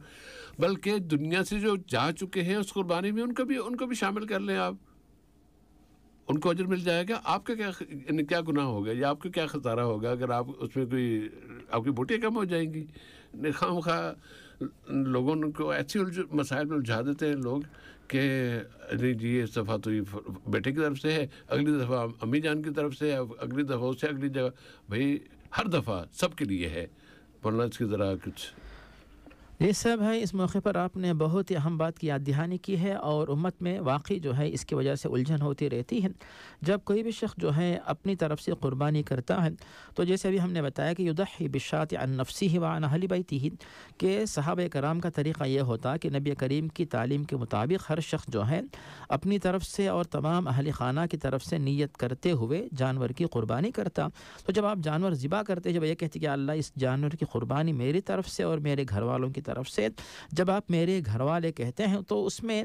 [SPEAKER 1] बल्कि दुनिया से जो जा चुके हैं उस कुर्बानी में उनको भी उनको भी शामिल कर लें आप उनको अजर मिल जाएगा आपका क्या क्या गुनाह होगा या आपको क्या खतारा होगा अगर आप उसमें कोई आपकी बोटियाँ कम हो जाएंगी खाम खा लोगों को ऐसे मसाइल में उलझा देते हैं लोग कि नहीं जी इस दफ़ा तो ये बेटे की तरफ से है अगली दफ़ा अम्मी जान की तरफ से है अगली दफ़ा उससे अगली जगह भाई हर दफ़ा सबके लिए है वरना इसकी ज़रा कुछ
[SPEAKER 4] ये सब है इस मौके पर आपने बहुत ही अहम बात की याद दहानी की है और उम्मत में वाकई जो है इसकी वजह से उलझन होती रहती है जब कोई भी शख्स जो है अपनी तरफ से कुर्बानी करता है तो जैसे अभी हमने बताया कि युद्ध बिशात नफसी ही वान हली बैती तीन कि सहाब कराम का तरीक़ा यह होता कि नबी करीम की तालीम के मुताबिक हर शख्स जो है अपनी तरफ से और तमाम अहल खाना की तरफ से नीयत करते हुए जानवर की कुर्बानी करता तो जब आप जानवर ज़िबा करते जब यह कहते कि अल्लाह इस जानवर की कुर्बानी मेरी तरफ से और मेरे घर वालों की तरफ से जब आप मेरे घर वाले कहते हैं तो उसमें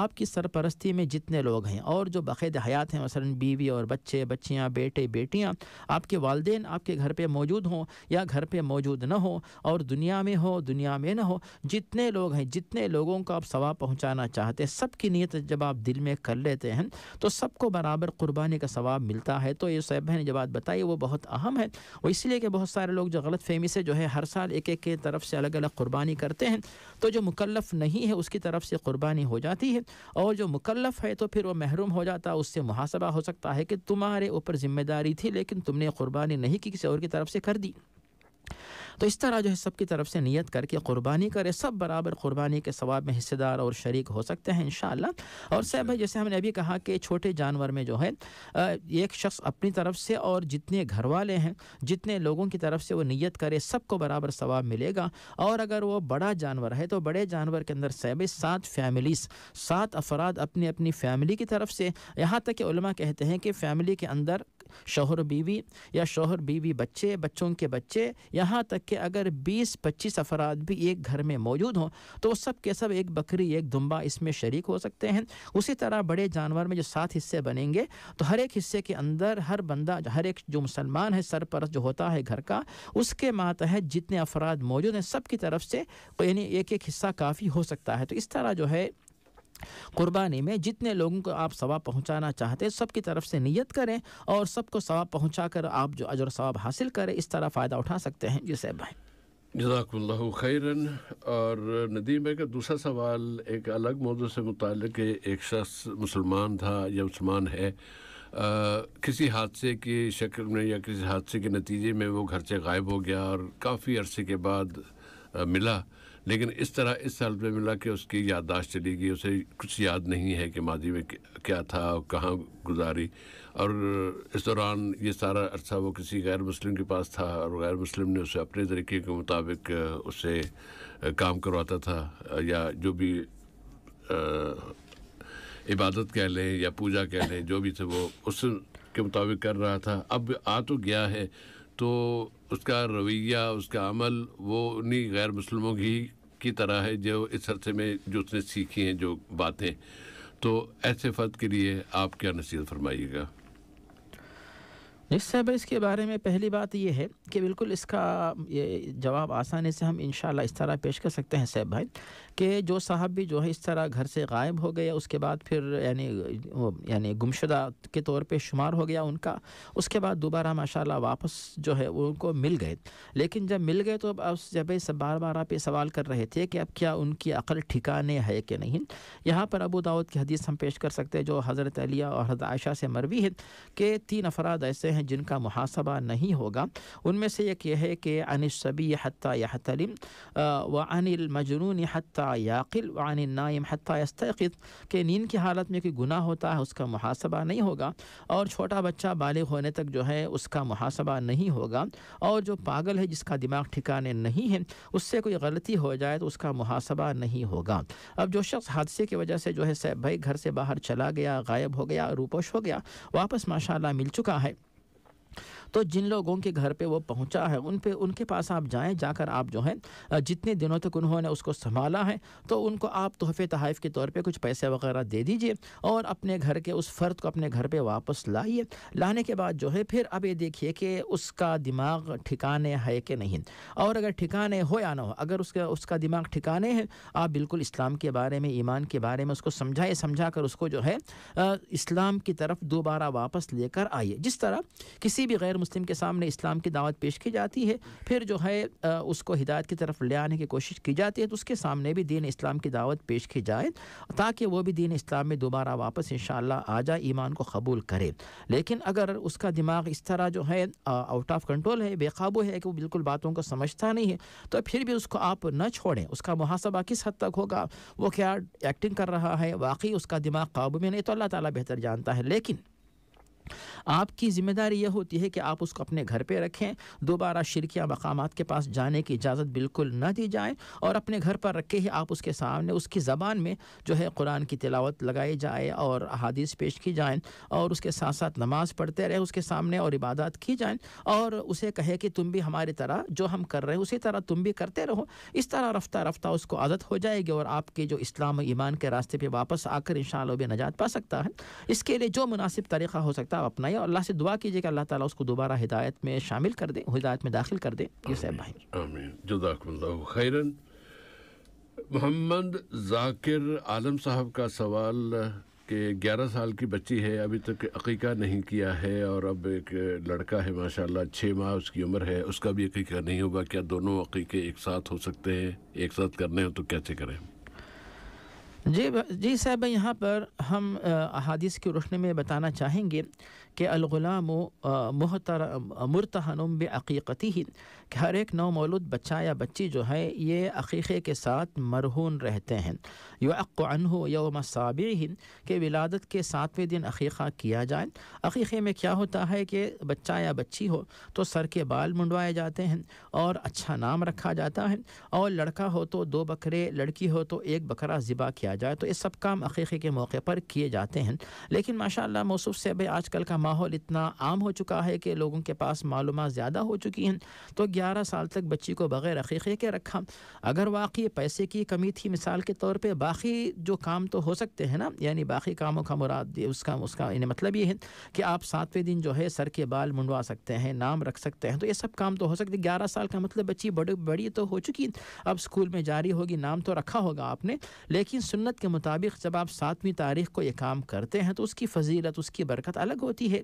[SPEAKER 4] आपकी सरपरस्ती में जितने लोग हैं और जो बक़ैद हयात हैं मसला बीवी और बच्चे बच्चियाँ बेटे बेटियाँ आपके वालदे आपके घर पर मौजूद हों या घर पर मौजूद ना हो और दुनिया में हो दुनिया में ना हो जितने लोग हैं जितने लोगों को आप सवाब पहुँचाना चाहते हैं सब की नीयत जब आप दिल में कर लेते हैं तो सबको बराबर कुर्बानी का सवाब मिलता है तो ये साहब ने जो बात बताई वो बहुत अहम है वो इसलिए कि बहुत सारे लोग जो गलत फहमी से जो है हर साल एक एक के तरफ से अलग अलग कुर्बानी कर करते हैं तो जो मुकलफ़ नहीं है उसकी तरफ से कुर्बानी हो जाती है और जो मुकल्लफ है तो फिर वो महरूम हो जाता है उससे मुहासबा हो सकता है कि तुम्हारे ऊपर ज़िम्मेदारी थी लेकिन तुमने कुर्बानी नहीं की किसी और की तरफ से कर दी तो इस तरह जो है सबकी तरफ से नीयत करके कुर्बानी करें सब बराबर क़ुरबानी के सवाब में हिस्सेदार और शरीक हो सकते हैं इन और सब जैसे हमने अभी कहा कि छोटे जानवर में जो है एक शख्स अपनी तरफ से और जितने घर वाले हैं जितने लोगों की तरफ से वो नीयत करे सबको बराबर सवाब मिलेगा और अगर वो बड़ा जानवर है तो बड़े जानवर के अंदर सैब सात फैमिलीज सात अफराद अपनी अपनी फैमिली की तरफ से यहाँ तक कि कहते हैं कि फैमिली के अंदर शोहर बीवी या शोहर बीवी बच्चे बच्चों के बच्चे यहाँ तक कि अगर 20-25 अफराद भी एक घर में मौजूद हों तो सब के सब एक बकरी एक दुम्बा इसमें शरीक हो सकते हैं उसी तरह बड़े जानवर में जो सात हिस्से बनेंगे तो हर एक हिस्से के अंदर हर बंदा हर एक जो मुसलमान है सरपरस जो होता है घर का उसके मातहत जितने अफराद मौजूद हैं सब की तरफ से यानी एक एक हिस्सा काफ़ी हो सकता है तो इस तरह जो है कुर्बानी में जितने लोगों को आप सवाब पहुंचाना चाहते हैं सबकी तरफ से नियत करें और सबको सवाब पहुंचा कर आप जो अजर सवाब हासिल करें इस तरह फ़ायदा उठा सकते हैं जैसे भाई
[SPEAKER 1] जजाकल्ला खैरन और नदीम भाई का दूसरा सवाल एक अलग मौजू से मुतल एक शख्स मुसलमान था या मुसलमान है आ, किसी हादसे की शक्ल में या किसी हादसे के नतीजे में वो घर से गायब हो गया और काफ़ी अरसे के बाद आ, मिला लेकिन इस तरह इस साल में मिला कि उसकी याददाश्त चली गई उसे कुछ याद नहीं है कि माजी में क्या था और कहाँ गुजारी और इस दौरान ये सारा अरसा वो किसी गैर मुस्लिम के पास था और गैर मुस्लिम ने उसे अपने तरीके के मुताबिक उसे काम करवाता था या जो भी इबादत कह लें या पूजा कह लें जो भी थे वो उस के मुताबिक कर रहा था अब आ तो गया है तो उसका रवैया उसका अमल वो उन्हीं गैर मुसलमों की की तरह है जो इस अरसे में जो उसने सीखी हैं जो बातें तो ऐसे फ़र्द के लिए आप क्या नसीहत फरमाइएगा
[SPEAKER 4] जिस साहब इसके बारे में पहली बात यह है कि बिल्कुल इसका ये जवाब आसानी से हम इन इस तरह पेश कर सकते हैं साहब भाई कि जो साहब भी जो है इस तरह घर से गायब हो गए उसके बाद फिर यानी यानी गुमशुदा के तौर पे शुमार हो गया उनका उसके बाद दोबारा माशाल्लाह वापस जो है उनको मिल गए लेकिन जब मिल गए तो अब जब सब बार बार आप ये सवाल कर रहे थे कि अब क्या उनकी अकल ठिकाने है कि नहीं यहाँ पर अबू दाऊद की हदीस हम पेश कर सकते हैं जो हज़रत अलिया और हजरत आयशा से मरवी है कि तीन अफराद ऐसे हैं जिनका मुहासबा नहीं होगा उनमें से एक यह है कि अनिसबी हती हतलिम व अनिल मजनून हती याकिल वान नाइम हत्ता यस्तक़ नींद की हालत में कोई गुनाह होता है उसका मुहासबा नहीं होगा और छोटा बच्चा बालिग होने तक जो है उसका मुहासबा नहीं होगा और जो पागल है जिसका दिमाग ठिकाने नहीं है उससे कोई गलती हो जाए तो उसका मुहासबा नहीं होगा अब जो शख्स हादसे की वजह से जो है सैब भाई घर से बाहर चला गया गायब हो गया रूपोश हो गया वापस माशाला मिल चुका है तो जिन लोगों के घर पे वो पहुंचा है उन पे उनके पास आप जाएं जाकर आप जो है जितने दिनों तक उन्होंने उसको संभाला है तो उनको आप तोहफे तहफ़ के तौर पर कुछ पैसे वगैरह दे दीजिए और अपने घर के उस फ़र्द को अपने घर पर वापस लाइए लाने के बाद जो है फिर अब ये देखिए कि उसका दिमाग ठिकाने है कि नहीं और अगर ठिकाने हो या ना हो अगर उसका उसका दिमाग ठिकाने हैं आप बिल्कुल इस्लाम के बारे में ईमान के बारे में उसको समझाए समझा कर उसको जो है इस्लाम की तरफ दोबारा वापस लेकर आइए जिस तरह किसी भी गैर गैर मुस्लिम के सामने इस्लाम की दावत पेश की जाती है फिर जो है उसको हिदायत की तरफ ले आने की कोशिश की जाती है तो उसके सामने भी दीन इस्लाम की दावत पेश की जाए ताकि वो भी दीन इस्लाम में दोबारा वापस इन आ जाए ईमान को कबूल करे लेकिन अगर उसका दिमाग इस तरह जो है आउट ऑफ कंट्रोल है बेकाबू है कि वो बिल्कुल बातों को समझता नहीं है तो फिर भी उसको आप न छोड़ें उसका मुहासबा किस हद तक होगा वो क्या एक्टिंग कर रहा है वाकई उसका दिमाग काबू में नहीं तो अल्लाह ताला बेहतर जानता है लेकिन आपकी ज़िम्मेदारी यह होती है कि आप उसको अपने घर पे रखें दोबारा शिरकिया मकाम के पास जाने की इजाज़त बिल्कुल न दी जाए और अपने घर पर रख के ही आप उसके सामने उसकी ज़बान में जो है कुरान की तिलावत लगाई जाए और अहादीस पेश की जाएँ और उसके साथ साथ नमाज़ पढ़ते रहे उसके सामने और इबादत की जाएँ और उसे कहे कि तुम भी हमारी तरह जो हम कर रहे हैं उसी तरह तुम भी करते रहो इस तरह रफ्ता रफ्तार उसको आदत हो जाएगी और आपके जो इस्लाम ईमान के रास्ते पर वापस आकर इन शाह नजात पा सकता है इसके लिए जो मुनासिब तरीक़ा हो सकता है रास्ता अपनाया और अल्लाह से दुआ कीजिए कि अल्लाह ताला उसको दोबारा हिदायत में शामिल कर दे हिदायत में दाखिल कर दे यूसैफ भाई
[SPEAKER 1] आमीन जजाकल्ला खैरन मोहम्मद जाकिर आलम साहब का सवाल कि 11 साल की बच्ची है अभी तक अकीका नहीं किया है और अब एक लड़का है माशाल्लाह छः माह उसकी उम्र है उसका भी अकीका नहीं होगा क्या दोनों अकीके एक साथ हो सकते हैं एक साथ करने हो तो कैसे करें
[SPEAKER 4] जी जी साहब यहाँ पर हम अहादीस की रोशनी में बताना चाहेंगे कि अलगुलाम महतर मुरतहनम बकीक़ती ही कि हर एक नौमौलूद बच्चा या बच्ची जो है ये अकीक़े के साथ मरहून रहते हैं युक़ अनहो योम साबिन के विलादत के सातवें दिन अकीक़ा किया जाए अकीक़े में क्या होता है कि बच्चा या बच्ची हो तो सर के बाल मंडवाए जाते हैं और अच्छा नाम रखा जाता है और लड़का हो तो दो बकरे लड़की हो तो एक बकरा ज़िबा किया जाए तो ये सब काम अकीक़े के मौके पर किए जाते हैं लेकिन माशा मौसफ से भाई आजकल का माहौल इतना आम हो चुका है कि लोगों के पास मालूम ज़्यादा हो चुकी हैं तो ग्यारह साल तक बच्ची को बग़ैर अकीक़े के रखा अगर वाकई पैसे की कमी थी मिसाल के तौर पर बाकी जो काम तो हो सकते हैं ना यानी बाकी कामों का मुराद उसका उसका यानी मतलब ये है कि आप सातवें दिन जो है सर के बाल मुंडवा सकते हैं नाम रख सकते हैं तो ये सब काम तो हो सकते ग्यारह साल का मतलब बच्ची बड़ी बड़ी तो हो चुकी अब स्कूल में जारी होगी नाम तो रखा होगा आपने लेकिन सुन्नत के मुताबिक जब आप सातवीं तारीख को ये काम करते हैं तो उसकी फजीलत उसकी बरकत अलग होती है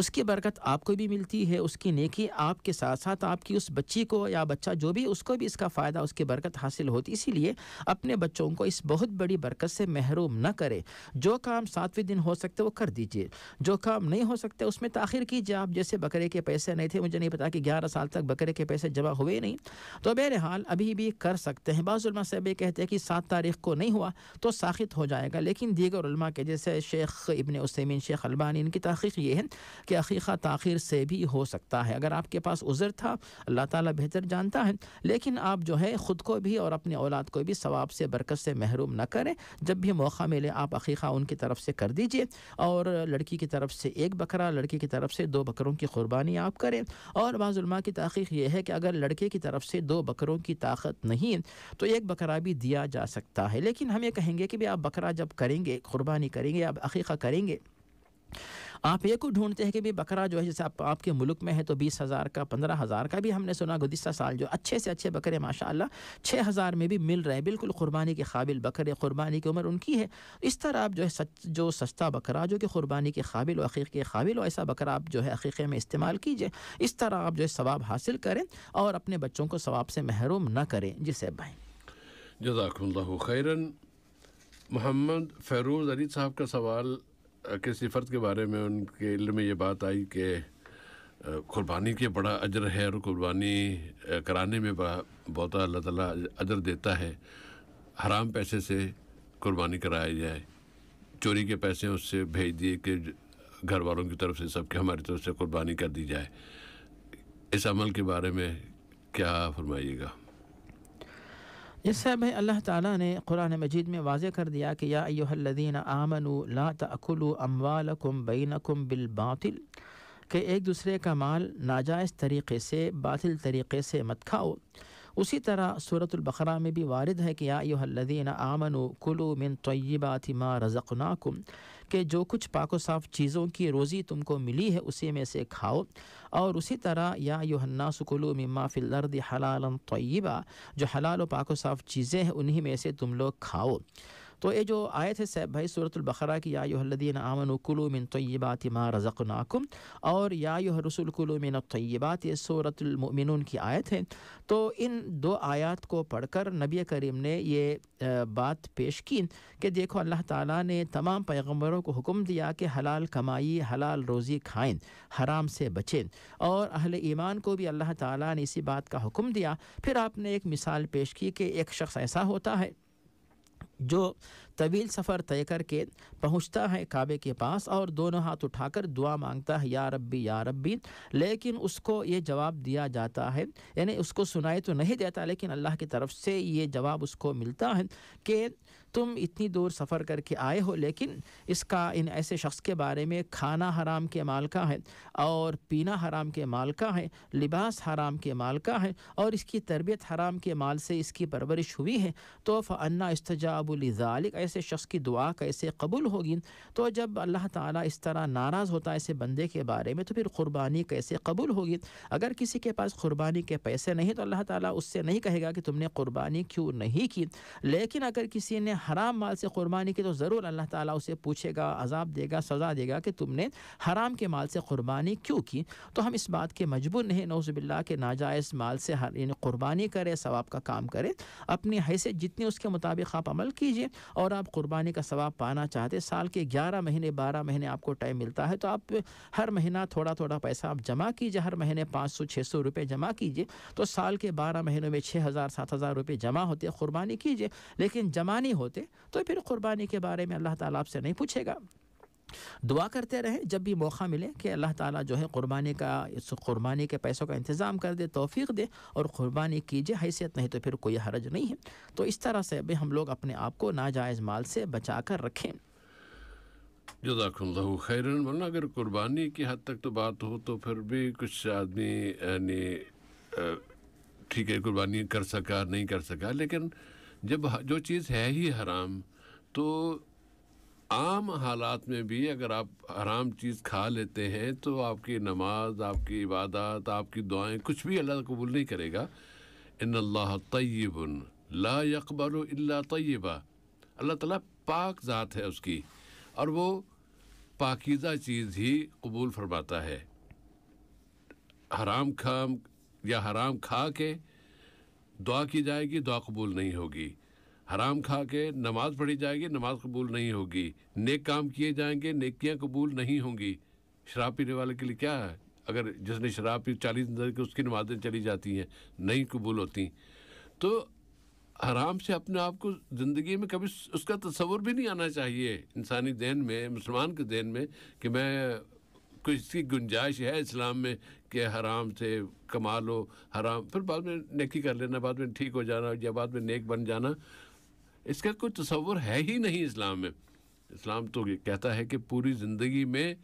[SPEAKER 4] उसकी बरकत आपको भी मिलती है उसकी नेकी आपके साथ साथ आपकी उस बच्ची को या बच्चा जो भी उसको भी इसका फ़ायदा उसकी बरकत हासिल होती इसीलिए अपने बच्चों को इस बहुत बड़ी बरकत से महरूम न करें जो काम सातवें दिन हो सकते वो कर दीजिए जो काम नहीं हो सकते उसमें ताखिर कीजिए आप जैसे बकरे के पैसे नहीं थे मुझे नहीं पता कि ग्यारह साल तक बकरे के पैसे जमा हुए नहीं तो बहरहाल अभी भी कर सकते हैं बाज़ुलमा साहब ये कहते हैं कि सात तारीख को नहीं हुआ तो साखित हो जाएगा लेकिन दीगर के जैसे शेख इबन उसमिन शेख अलबानी इनकी तहकीक ये है हैं कि अकीक़ा तखिर से भी हो सकता है अगर आपके पास उज़र था अल्लाह ताला बेहतर जानता है लेकिन आप जो है ख़ुद को भी और अपने औलाद को भी सवाब से बरकत से महरूम न करें जब भी मौका मिले आप अकीक़ा उनकी तरफ से कर दीजिए और लड़की की तरफ से एक बकरा लड़की की तरफ से दो बकरों की कुरबानी आप करें और बाज़ुलमा की तहकीक यह है कि अगर लड़के की तरफ से दो बकरों की ताकत नहीं तो एक बकरा भी दिया जा सकता है लेकिन हम ये कहेंगे कि भाई आप बकरा जब करेंगे कुरबानी करेंगे आप अकीक़ा करेंगे आप ये को ढूंढते हैं कि भी बकरा जो है जैसे आप, आपके मुल्क में है तो बीस हज़ार का पंद्रह हज़ार का भी हमने सुना गुजस्ता साल जो अच्छे से अच्छे बकरे माशा छः हज़ार में भी मिल रहे हैं बिल्कुल क़ुरबानी के काबिल बकरे क़ुरबानी की उम्र उनकी है इस तरह आप जो है सच जो सस्ता बकरा जो कि क़ुरबानी के काबिल अकीक के काबिल हो ऐसा बकरा आप जो है अकीक़े में इस्तेमाल कीजिए इस तरह आप जो है सवाब हासिल करें और अपने बच्चों को सवाब से महरूम ना करें जिसे भाई
[SPEAKER 1] जजाकल्ला खैरन मोहम्मद फैरोज़ अली साहब का सवाल के फर्द के बारे में उनके इल्म में ये बात आई कि कुर्बानी के बड़ा अजर है और कुर्बानी कराने में बहुत अल्लाह ताला अजर देता है हराम पैसे से कुर्बानी कराया जाए चोरी के पैसे उससे भेज दिए कि घर वालों की तरफ से सबके हमारी तरफ से कुर्बानी कर दी जाए इस अमल के बारे में क्या फरमाइएगा
[SPEAKER 4] इससे भाई अल्लाह ताला ने कुरान मजीद में वाज कर दिया कि या अयोहल्लिन आमनु ला तकुलु अम्वालकुम कुम बिल बातिल के एक दूसरे का माल नाजायज़ तरीक़े से बातिल तरीक़े से मत खाओ उसी तरह सूरतुल्बकरा में भी वारद है कि या योहल्लिन आमनु कुल मिन तय्यबाति मा रज़क़नाकुम कि जो कुछ पाको साफ चीज़ों की रोज़ी तुमको मिली है उसी में से खाओ और उसी तरह या योहन्ना सकलो मम्मा फ़िलर्द हलाल तयबा जो हलाल व पाको साफ चीज़ें हैं उन्हीं में से तुम लोग खाओ तो ये जो आयत है सैब भाई सूरतुल्बरा की यादी आमन कुलु तय्यबात मा रज़क नाकुम और या रसुल कुलु तय्यबात ये सूरतमिन की आयत है तो इन दो आयात को पढ़कर नबी करीम ने ये बात पेश की कि देखो अल्लाह ताला ने तमाम पैगंबरों को हुक्म दिया कि हलाल कमाई हलाल रोज़ी खाएं हराम से बचें और अहल ईमान को भी अल्लाह ताला ने इसी बात का हुक्म दिया फिर आपने एक मिसाल पेश की कि एक शख्स ऐसा होता है जो तवील सफ़र तय करके पहुँचता है काबे के पास और दोनों हाथ उठाकर दुआ मांगता है या रब्बी या रब्बी लेकिन उसको ये जवाब दिया जाता है यानी उसको सुनाई तो नहीं देता लेकिन अल्लाह की तरफ से ये जवाब उसको मिलता है कि तुम इतनी दूर सफ़र करके आए हो लेकिन इसका इन ऐसे शख्स के बारे में खाना हराम के माल का है और पीना हराम के माल का है लिबास हराम के माल का है और इसकी तरबियत हराम के माल से इसकी परवरिश हुई है तो फ़न्ना इस्तजाबुलजालिक ऐसे शख्स की दुआ कैसे कबूल होगी तो जब अल्लाह ताला इस तरह नाराज़ होता है ऐसे बंदे के बारे में तो फिर कुर्बानी कैसे कबूल होगी अगर किसी के पास क़ुरबानी के पैसे नहीं तो अल्लाह ताला उससे नहीं कहेगा कि तुमने क़ुरबानी क्यों नहीं की लेकिन अगर किसी ने हराम माल से क़ुरबानी की तो ज़रूर अल्लाह ताला उसे पूछेगा अजाब देगा सज़ा देगा कि तुमने हराम के माल से क़ुरबानी क्यों की तो हम इस बात के मजबूर नहीं नौजबिल्ला के नाजायज़ माल से हर यानी क़ुरबानी करें सवाब का काम करें अपनी हैसियत जितनी उसके मुताबिक आप अमल कीजिए और आप कुर्बानी का सवाब पाना चाहते हैं साल के 11 महीने 12 महीने आपको टाइम मिलता है तो आप हर महीना थोड़ा थोड़ा पैसा आप जमा कीजिए हर महीने पाँच सौ छः सौ रुपये जमा कीजिए तो साल के 12 महीनों में छः हज़ार सात हज़ार रुपये जमा होते कुर्बानी कीजिए लेकिन जमा नहीं होते तो फिर कुर्बानी के बारे में अल्लाह ताला आपसे नहीं पूछेगा दुआ करते रहें जब भी मौका मिले कि अल्लाह ताला जो है क़ुरबानी का इस कुर्बानी के पैसों का इंतज़ाम कर दे तोफ़ी दे और कुर्बानी कीजिए हैसियत नहीं तो फिर कोई हरज नहीं है तो इस तरह से भी हम लोग अपने आप को नाजायज़ माल से बचा कर रखें
[SPEAKER 1] जदाकल्ला खैरन वरना अगर कुर्बानी की हद तक तो बात हो तो फिर भी कुछ आदमी यानी ठीक है कुर्बानी कर सका नहीं कर सका लेकिन जब जो चीज़ है ही हराम तो आम हालात में भी अगर आप हराम चीज़ खा लेते हैं तो आपकी नमाज आपकी इबादत आपकी दुआएं कुछ भी अल्लाह कबूल नहीं करेगा इन अल्लाह तयबन ला अल्ला तयबा अल्लाह ताला पाक ज़ात है उसकी और वो पाकिज़ा चीज़ ही कबूल फरमाता है हराम खाम या हराम खा के दुआ की जाएगी दुआ कबूल नहीं होगी हराम खा के नमाज पढ़ी जाएगी नमाज कबूल नहीं होगी नेक काम किए जाएंगे नेकियां कबूल नहीं होंगी शराब पीने वाले के लिए क्या है अगर जिसने शराब पी चालीस दिन की उसकी नमाजें चली जाती हैं नहीं कबूल होती तो हराम से अपने आप को ज़िंदगी में कभी उसका तस्वुर भी नहीं आना चाहिए इंसानी देन में मुसलमान के देन में कि मैं कोई इसकी गुंजाइश है इस्लाम में कि हराम से कमा लो हराम फिर बाद में नेकी कर लेना बाद में ठीक हो जाना या बाद में नेक बन जाना इसका कोई तस्वुर है ही नहीं इस्लाम में इस्लाम तो ये कहता है कि पूरी ज़िंदगी में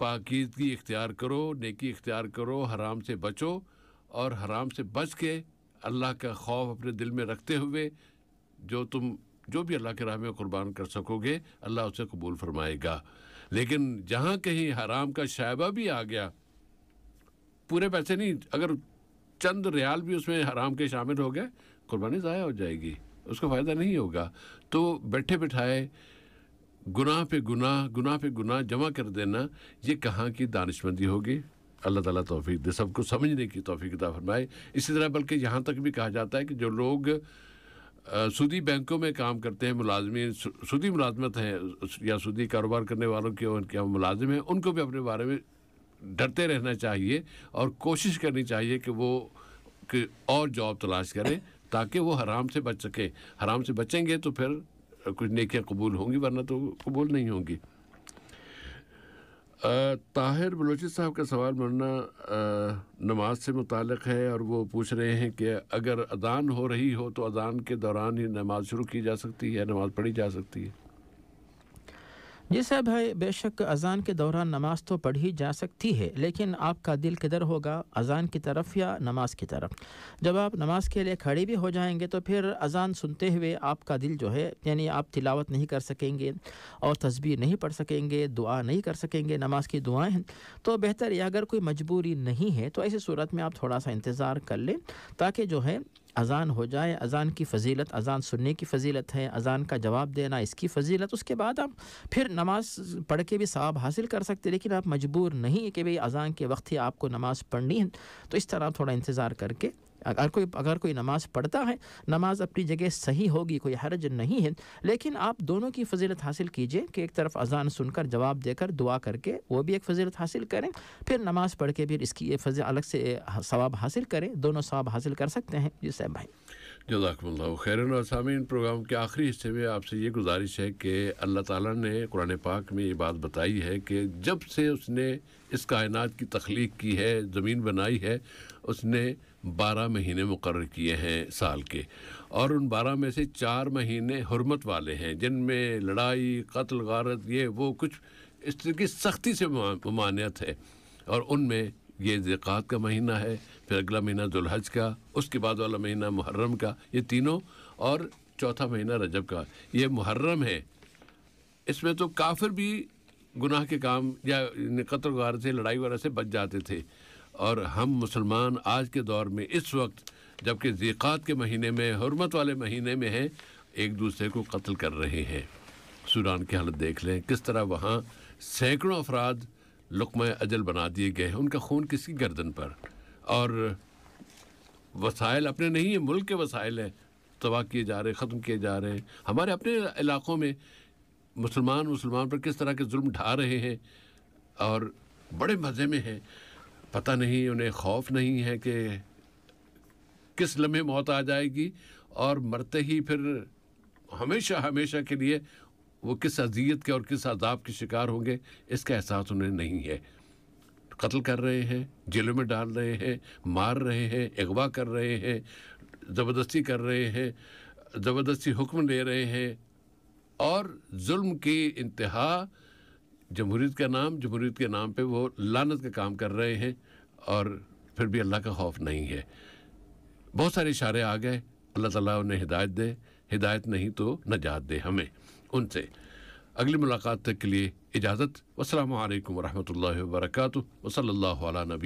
[SPEAKER 1] पाकिदगी इख्तियार करो नेकी इख्तियार करो हराम से बचो और हराम से बच के अल्लाह का खौफ अपने दिल में रखते हुए जो तुम जो भी अल्लाह के राह में कुर्बान कर सकोगे अल्लाह उसे कबूल फरमाएगा लेकिन जहाँ कहीं हराम का शायबा भी आ गया पूरे पैसे नहीं अगर चंद रियाल भी उसमें हराम के शामिल हो गए कुर्बानी ज़ाया हो जाएगी उसका फ़ायदा नहीं होगा तो बैठे बिठाए गुनाह पे गुनाह गुनाह पे गुनाह जमा कर देना ये कहाँ की दानिशमंदी होगी अल्लाह ताला तौफीक दे सबको समझने की तौफीक अदा फरमाए इसी तरह बल्कि यहाँ तक भी कहा जाता है कि जो लोग सूदी बैंकों में काम करते हैं मुलाजमी सूदी मुलाजमत हैं या सूदी कारोबार करने वालों के उनके मुलाजिम हैं उनको भी अपने बारे में डरते रहना चाहिए और कोशिश करनी चाहिए कि वो कि और जॉब तलाश करें ताकि वो हराम से बच सके हराम से बचेंगे तो फिर कुछ नेकियाँ कबूल होंगी वरना तो कबूल नहीं होंगी ताहिर बलोची साहब का सवाल मरना नमाज से मुतल है और वो पूछ रहे हैं कि अगर अदान हो रही हो तो अदान के दौरान ही नमाज शुरू की जा सकती है नमाज पढ़ी
[SPEAKER 4] जा सकती है जी साहब भाई बेशक अजान के दौरान नमाज तो पढ़ी जा सकती है लेकिन आपका दिल किधर होगा अजान की तरफ या नमाज की तरफ जब आप नमाज के लिए खड़े भी हो जाएंगे तो फिर अजान सुनते हुए आपका दिल जो है यानी आप तिलावत नहीं कर सकेंगे और तस्वीर नहीं पढ़ सकेंगे दुआ नहीं कर सकेंगे नमाज की दुआएँ हैं तो बेहतर या अगर कोई मजबूरी नहीं है तो ऐसी सूरत में आप थोड़ा सा इंतज़ार कर लें ताकि जो है अज़ान हो जाए अज़ान की फ़जीलत अज़ान सुनने की फ़जीलत है अज़ान का जवाब देना इसकी फ़जीलत उसके बाद आप फिर नमाज़ पढ़ के भी सवाब हासिल कर सकते लेकिन आप मजबूर नहीं कि भाई अज़ान के वक्त ही आपको नमाज़ पढ़नी है तो इस तरह थोड़ा इंतज़ार करके अगर कोई अगर कोई नमाज़ पढ़ता है नमाज अपनी जगह सही होगी कोई हर्ज नहीं है लेकिन आप दोनों की फजीलत हासिल कीजिए कि एक तरफ अजान सुनकर जवाब देकर दुआ करके वो भी एक फजीलत हासिल करें फिर नमाज़ पढ़ के भी इसकी फजी अलग से हाँ, सवाब हासिल करें दोनों सवाब हासिल कर सकते हैं जी साहब भाई
[SPEAKER 1] जजाकमल्ला खैर सामीन प्रोग्राम के आखिरी हिस्से में आपसे ये गुजारिश है कि अल्लाह ताला ने कुरान पाक में ये बात बताई है कि जब से उसने इस कायनात की तख्लीक की है ज़मीन बनाई है उसने बारह महीने मुकर किए हैं साल के और उन बारह में से चार महीने हरमत वाले हैं जिनमें लड़ाई कत्ल गारत ये वो कुछ इस तरह की सख्ती से ममानियत है और उनमें ये ज़क़़त का महीना है फिर अगला महीना दुल्हज का उसके बाद वाला महीना मुहर्रम का ये तीनों और चौथा महीना रजब का ये मुहर्रम है इसमें तो काफिर भी गुनाह के काम या कतर वार से लड़ाई वगैरह से बच जाते थे और हम मुसलमान आज के दौर में इस वक्त जबकि ज़िक़ात के महीने में हरमत वाले महीने में हैं एक दूसरे को कत्ल कर रहे हैं सूडान की हालत देख लें किस तरह वहाँ सैकड़ों अफराद लुकम अजल बना दिए गए हैं उनका खून किसकी गर्दन पर और वसाइल अपने नहीं हैं मुल्क के वसाइल हैं तबाह किए जा रहे हैं ख़त्म किए जा रहे हैं हमारे अपने इलाक़ों में मुसलमान मुसलमान पर किस तरह के जुल्म ढा रहे हैं और बड़े मज़े में हैं पता नहीं उन्हें खौफ नहीं है कि किस लम्हे मौत आ जाएगी और मरते ही फिर हमेशा हमेशा के लिए वो किस अजियत के और किस अजाब के शिकार होंगे इसका एहसास उन्हें नहीं है कत्ल कर रहे हैं जेलों में डाल रहे हैं मार रहे हैं अगवा कर रहे हैं ज़बरदस्ती कर रहे हैं ज़बरदस्ती हुक्म ले रहे हैं और जुल्म की इंतहा जमहूरीत का नाम जमहूरीत के नाम पे वो लानत का काम कर रहे हैं और फिर भी अल्लाह का खौफ नहीं है बहुत सारे इशारे आ गए अल्लाह ताला उन्हें हिदायत दे हिदायत नहीं तो नजात दे हमें उनसे अगली मुलाकात तक के लिए इजाज़त वालकम वरहमल वर्का वसल नबी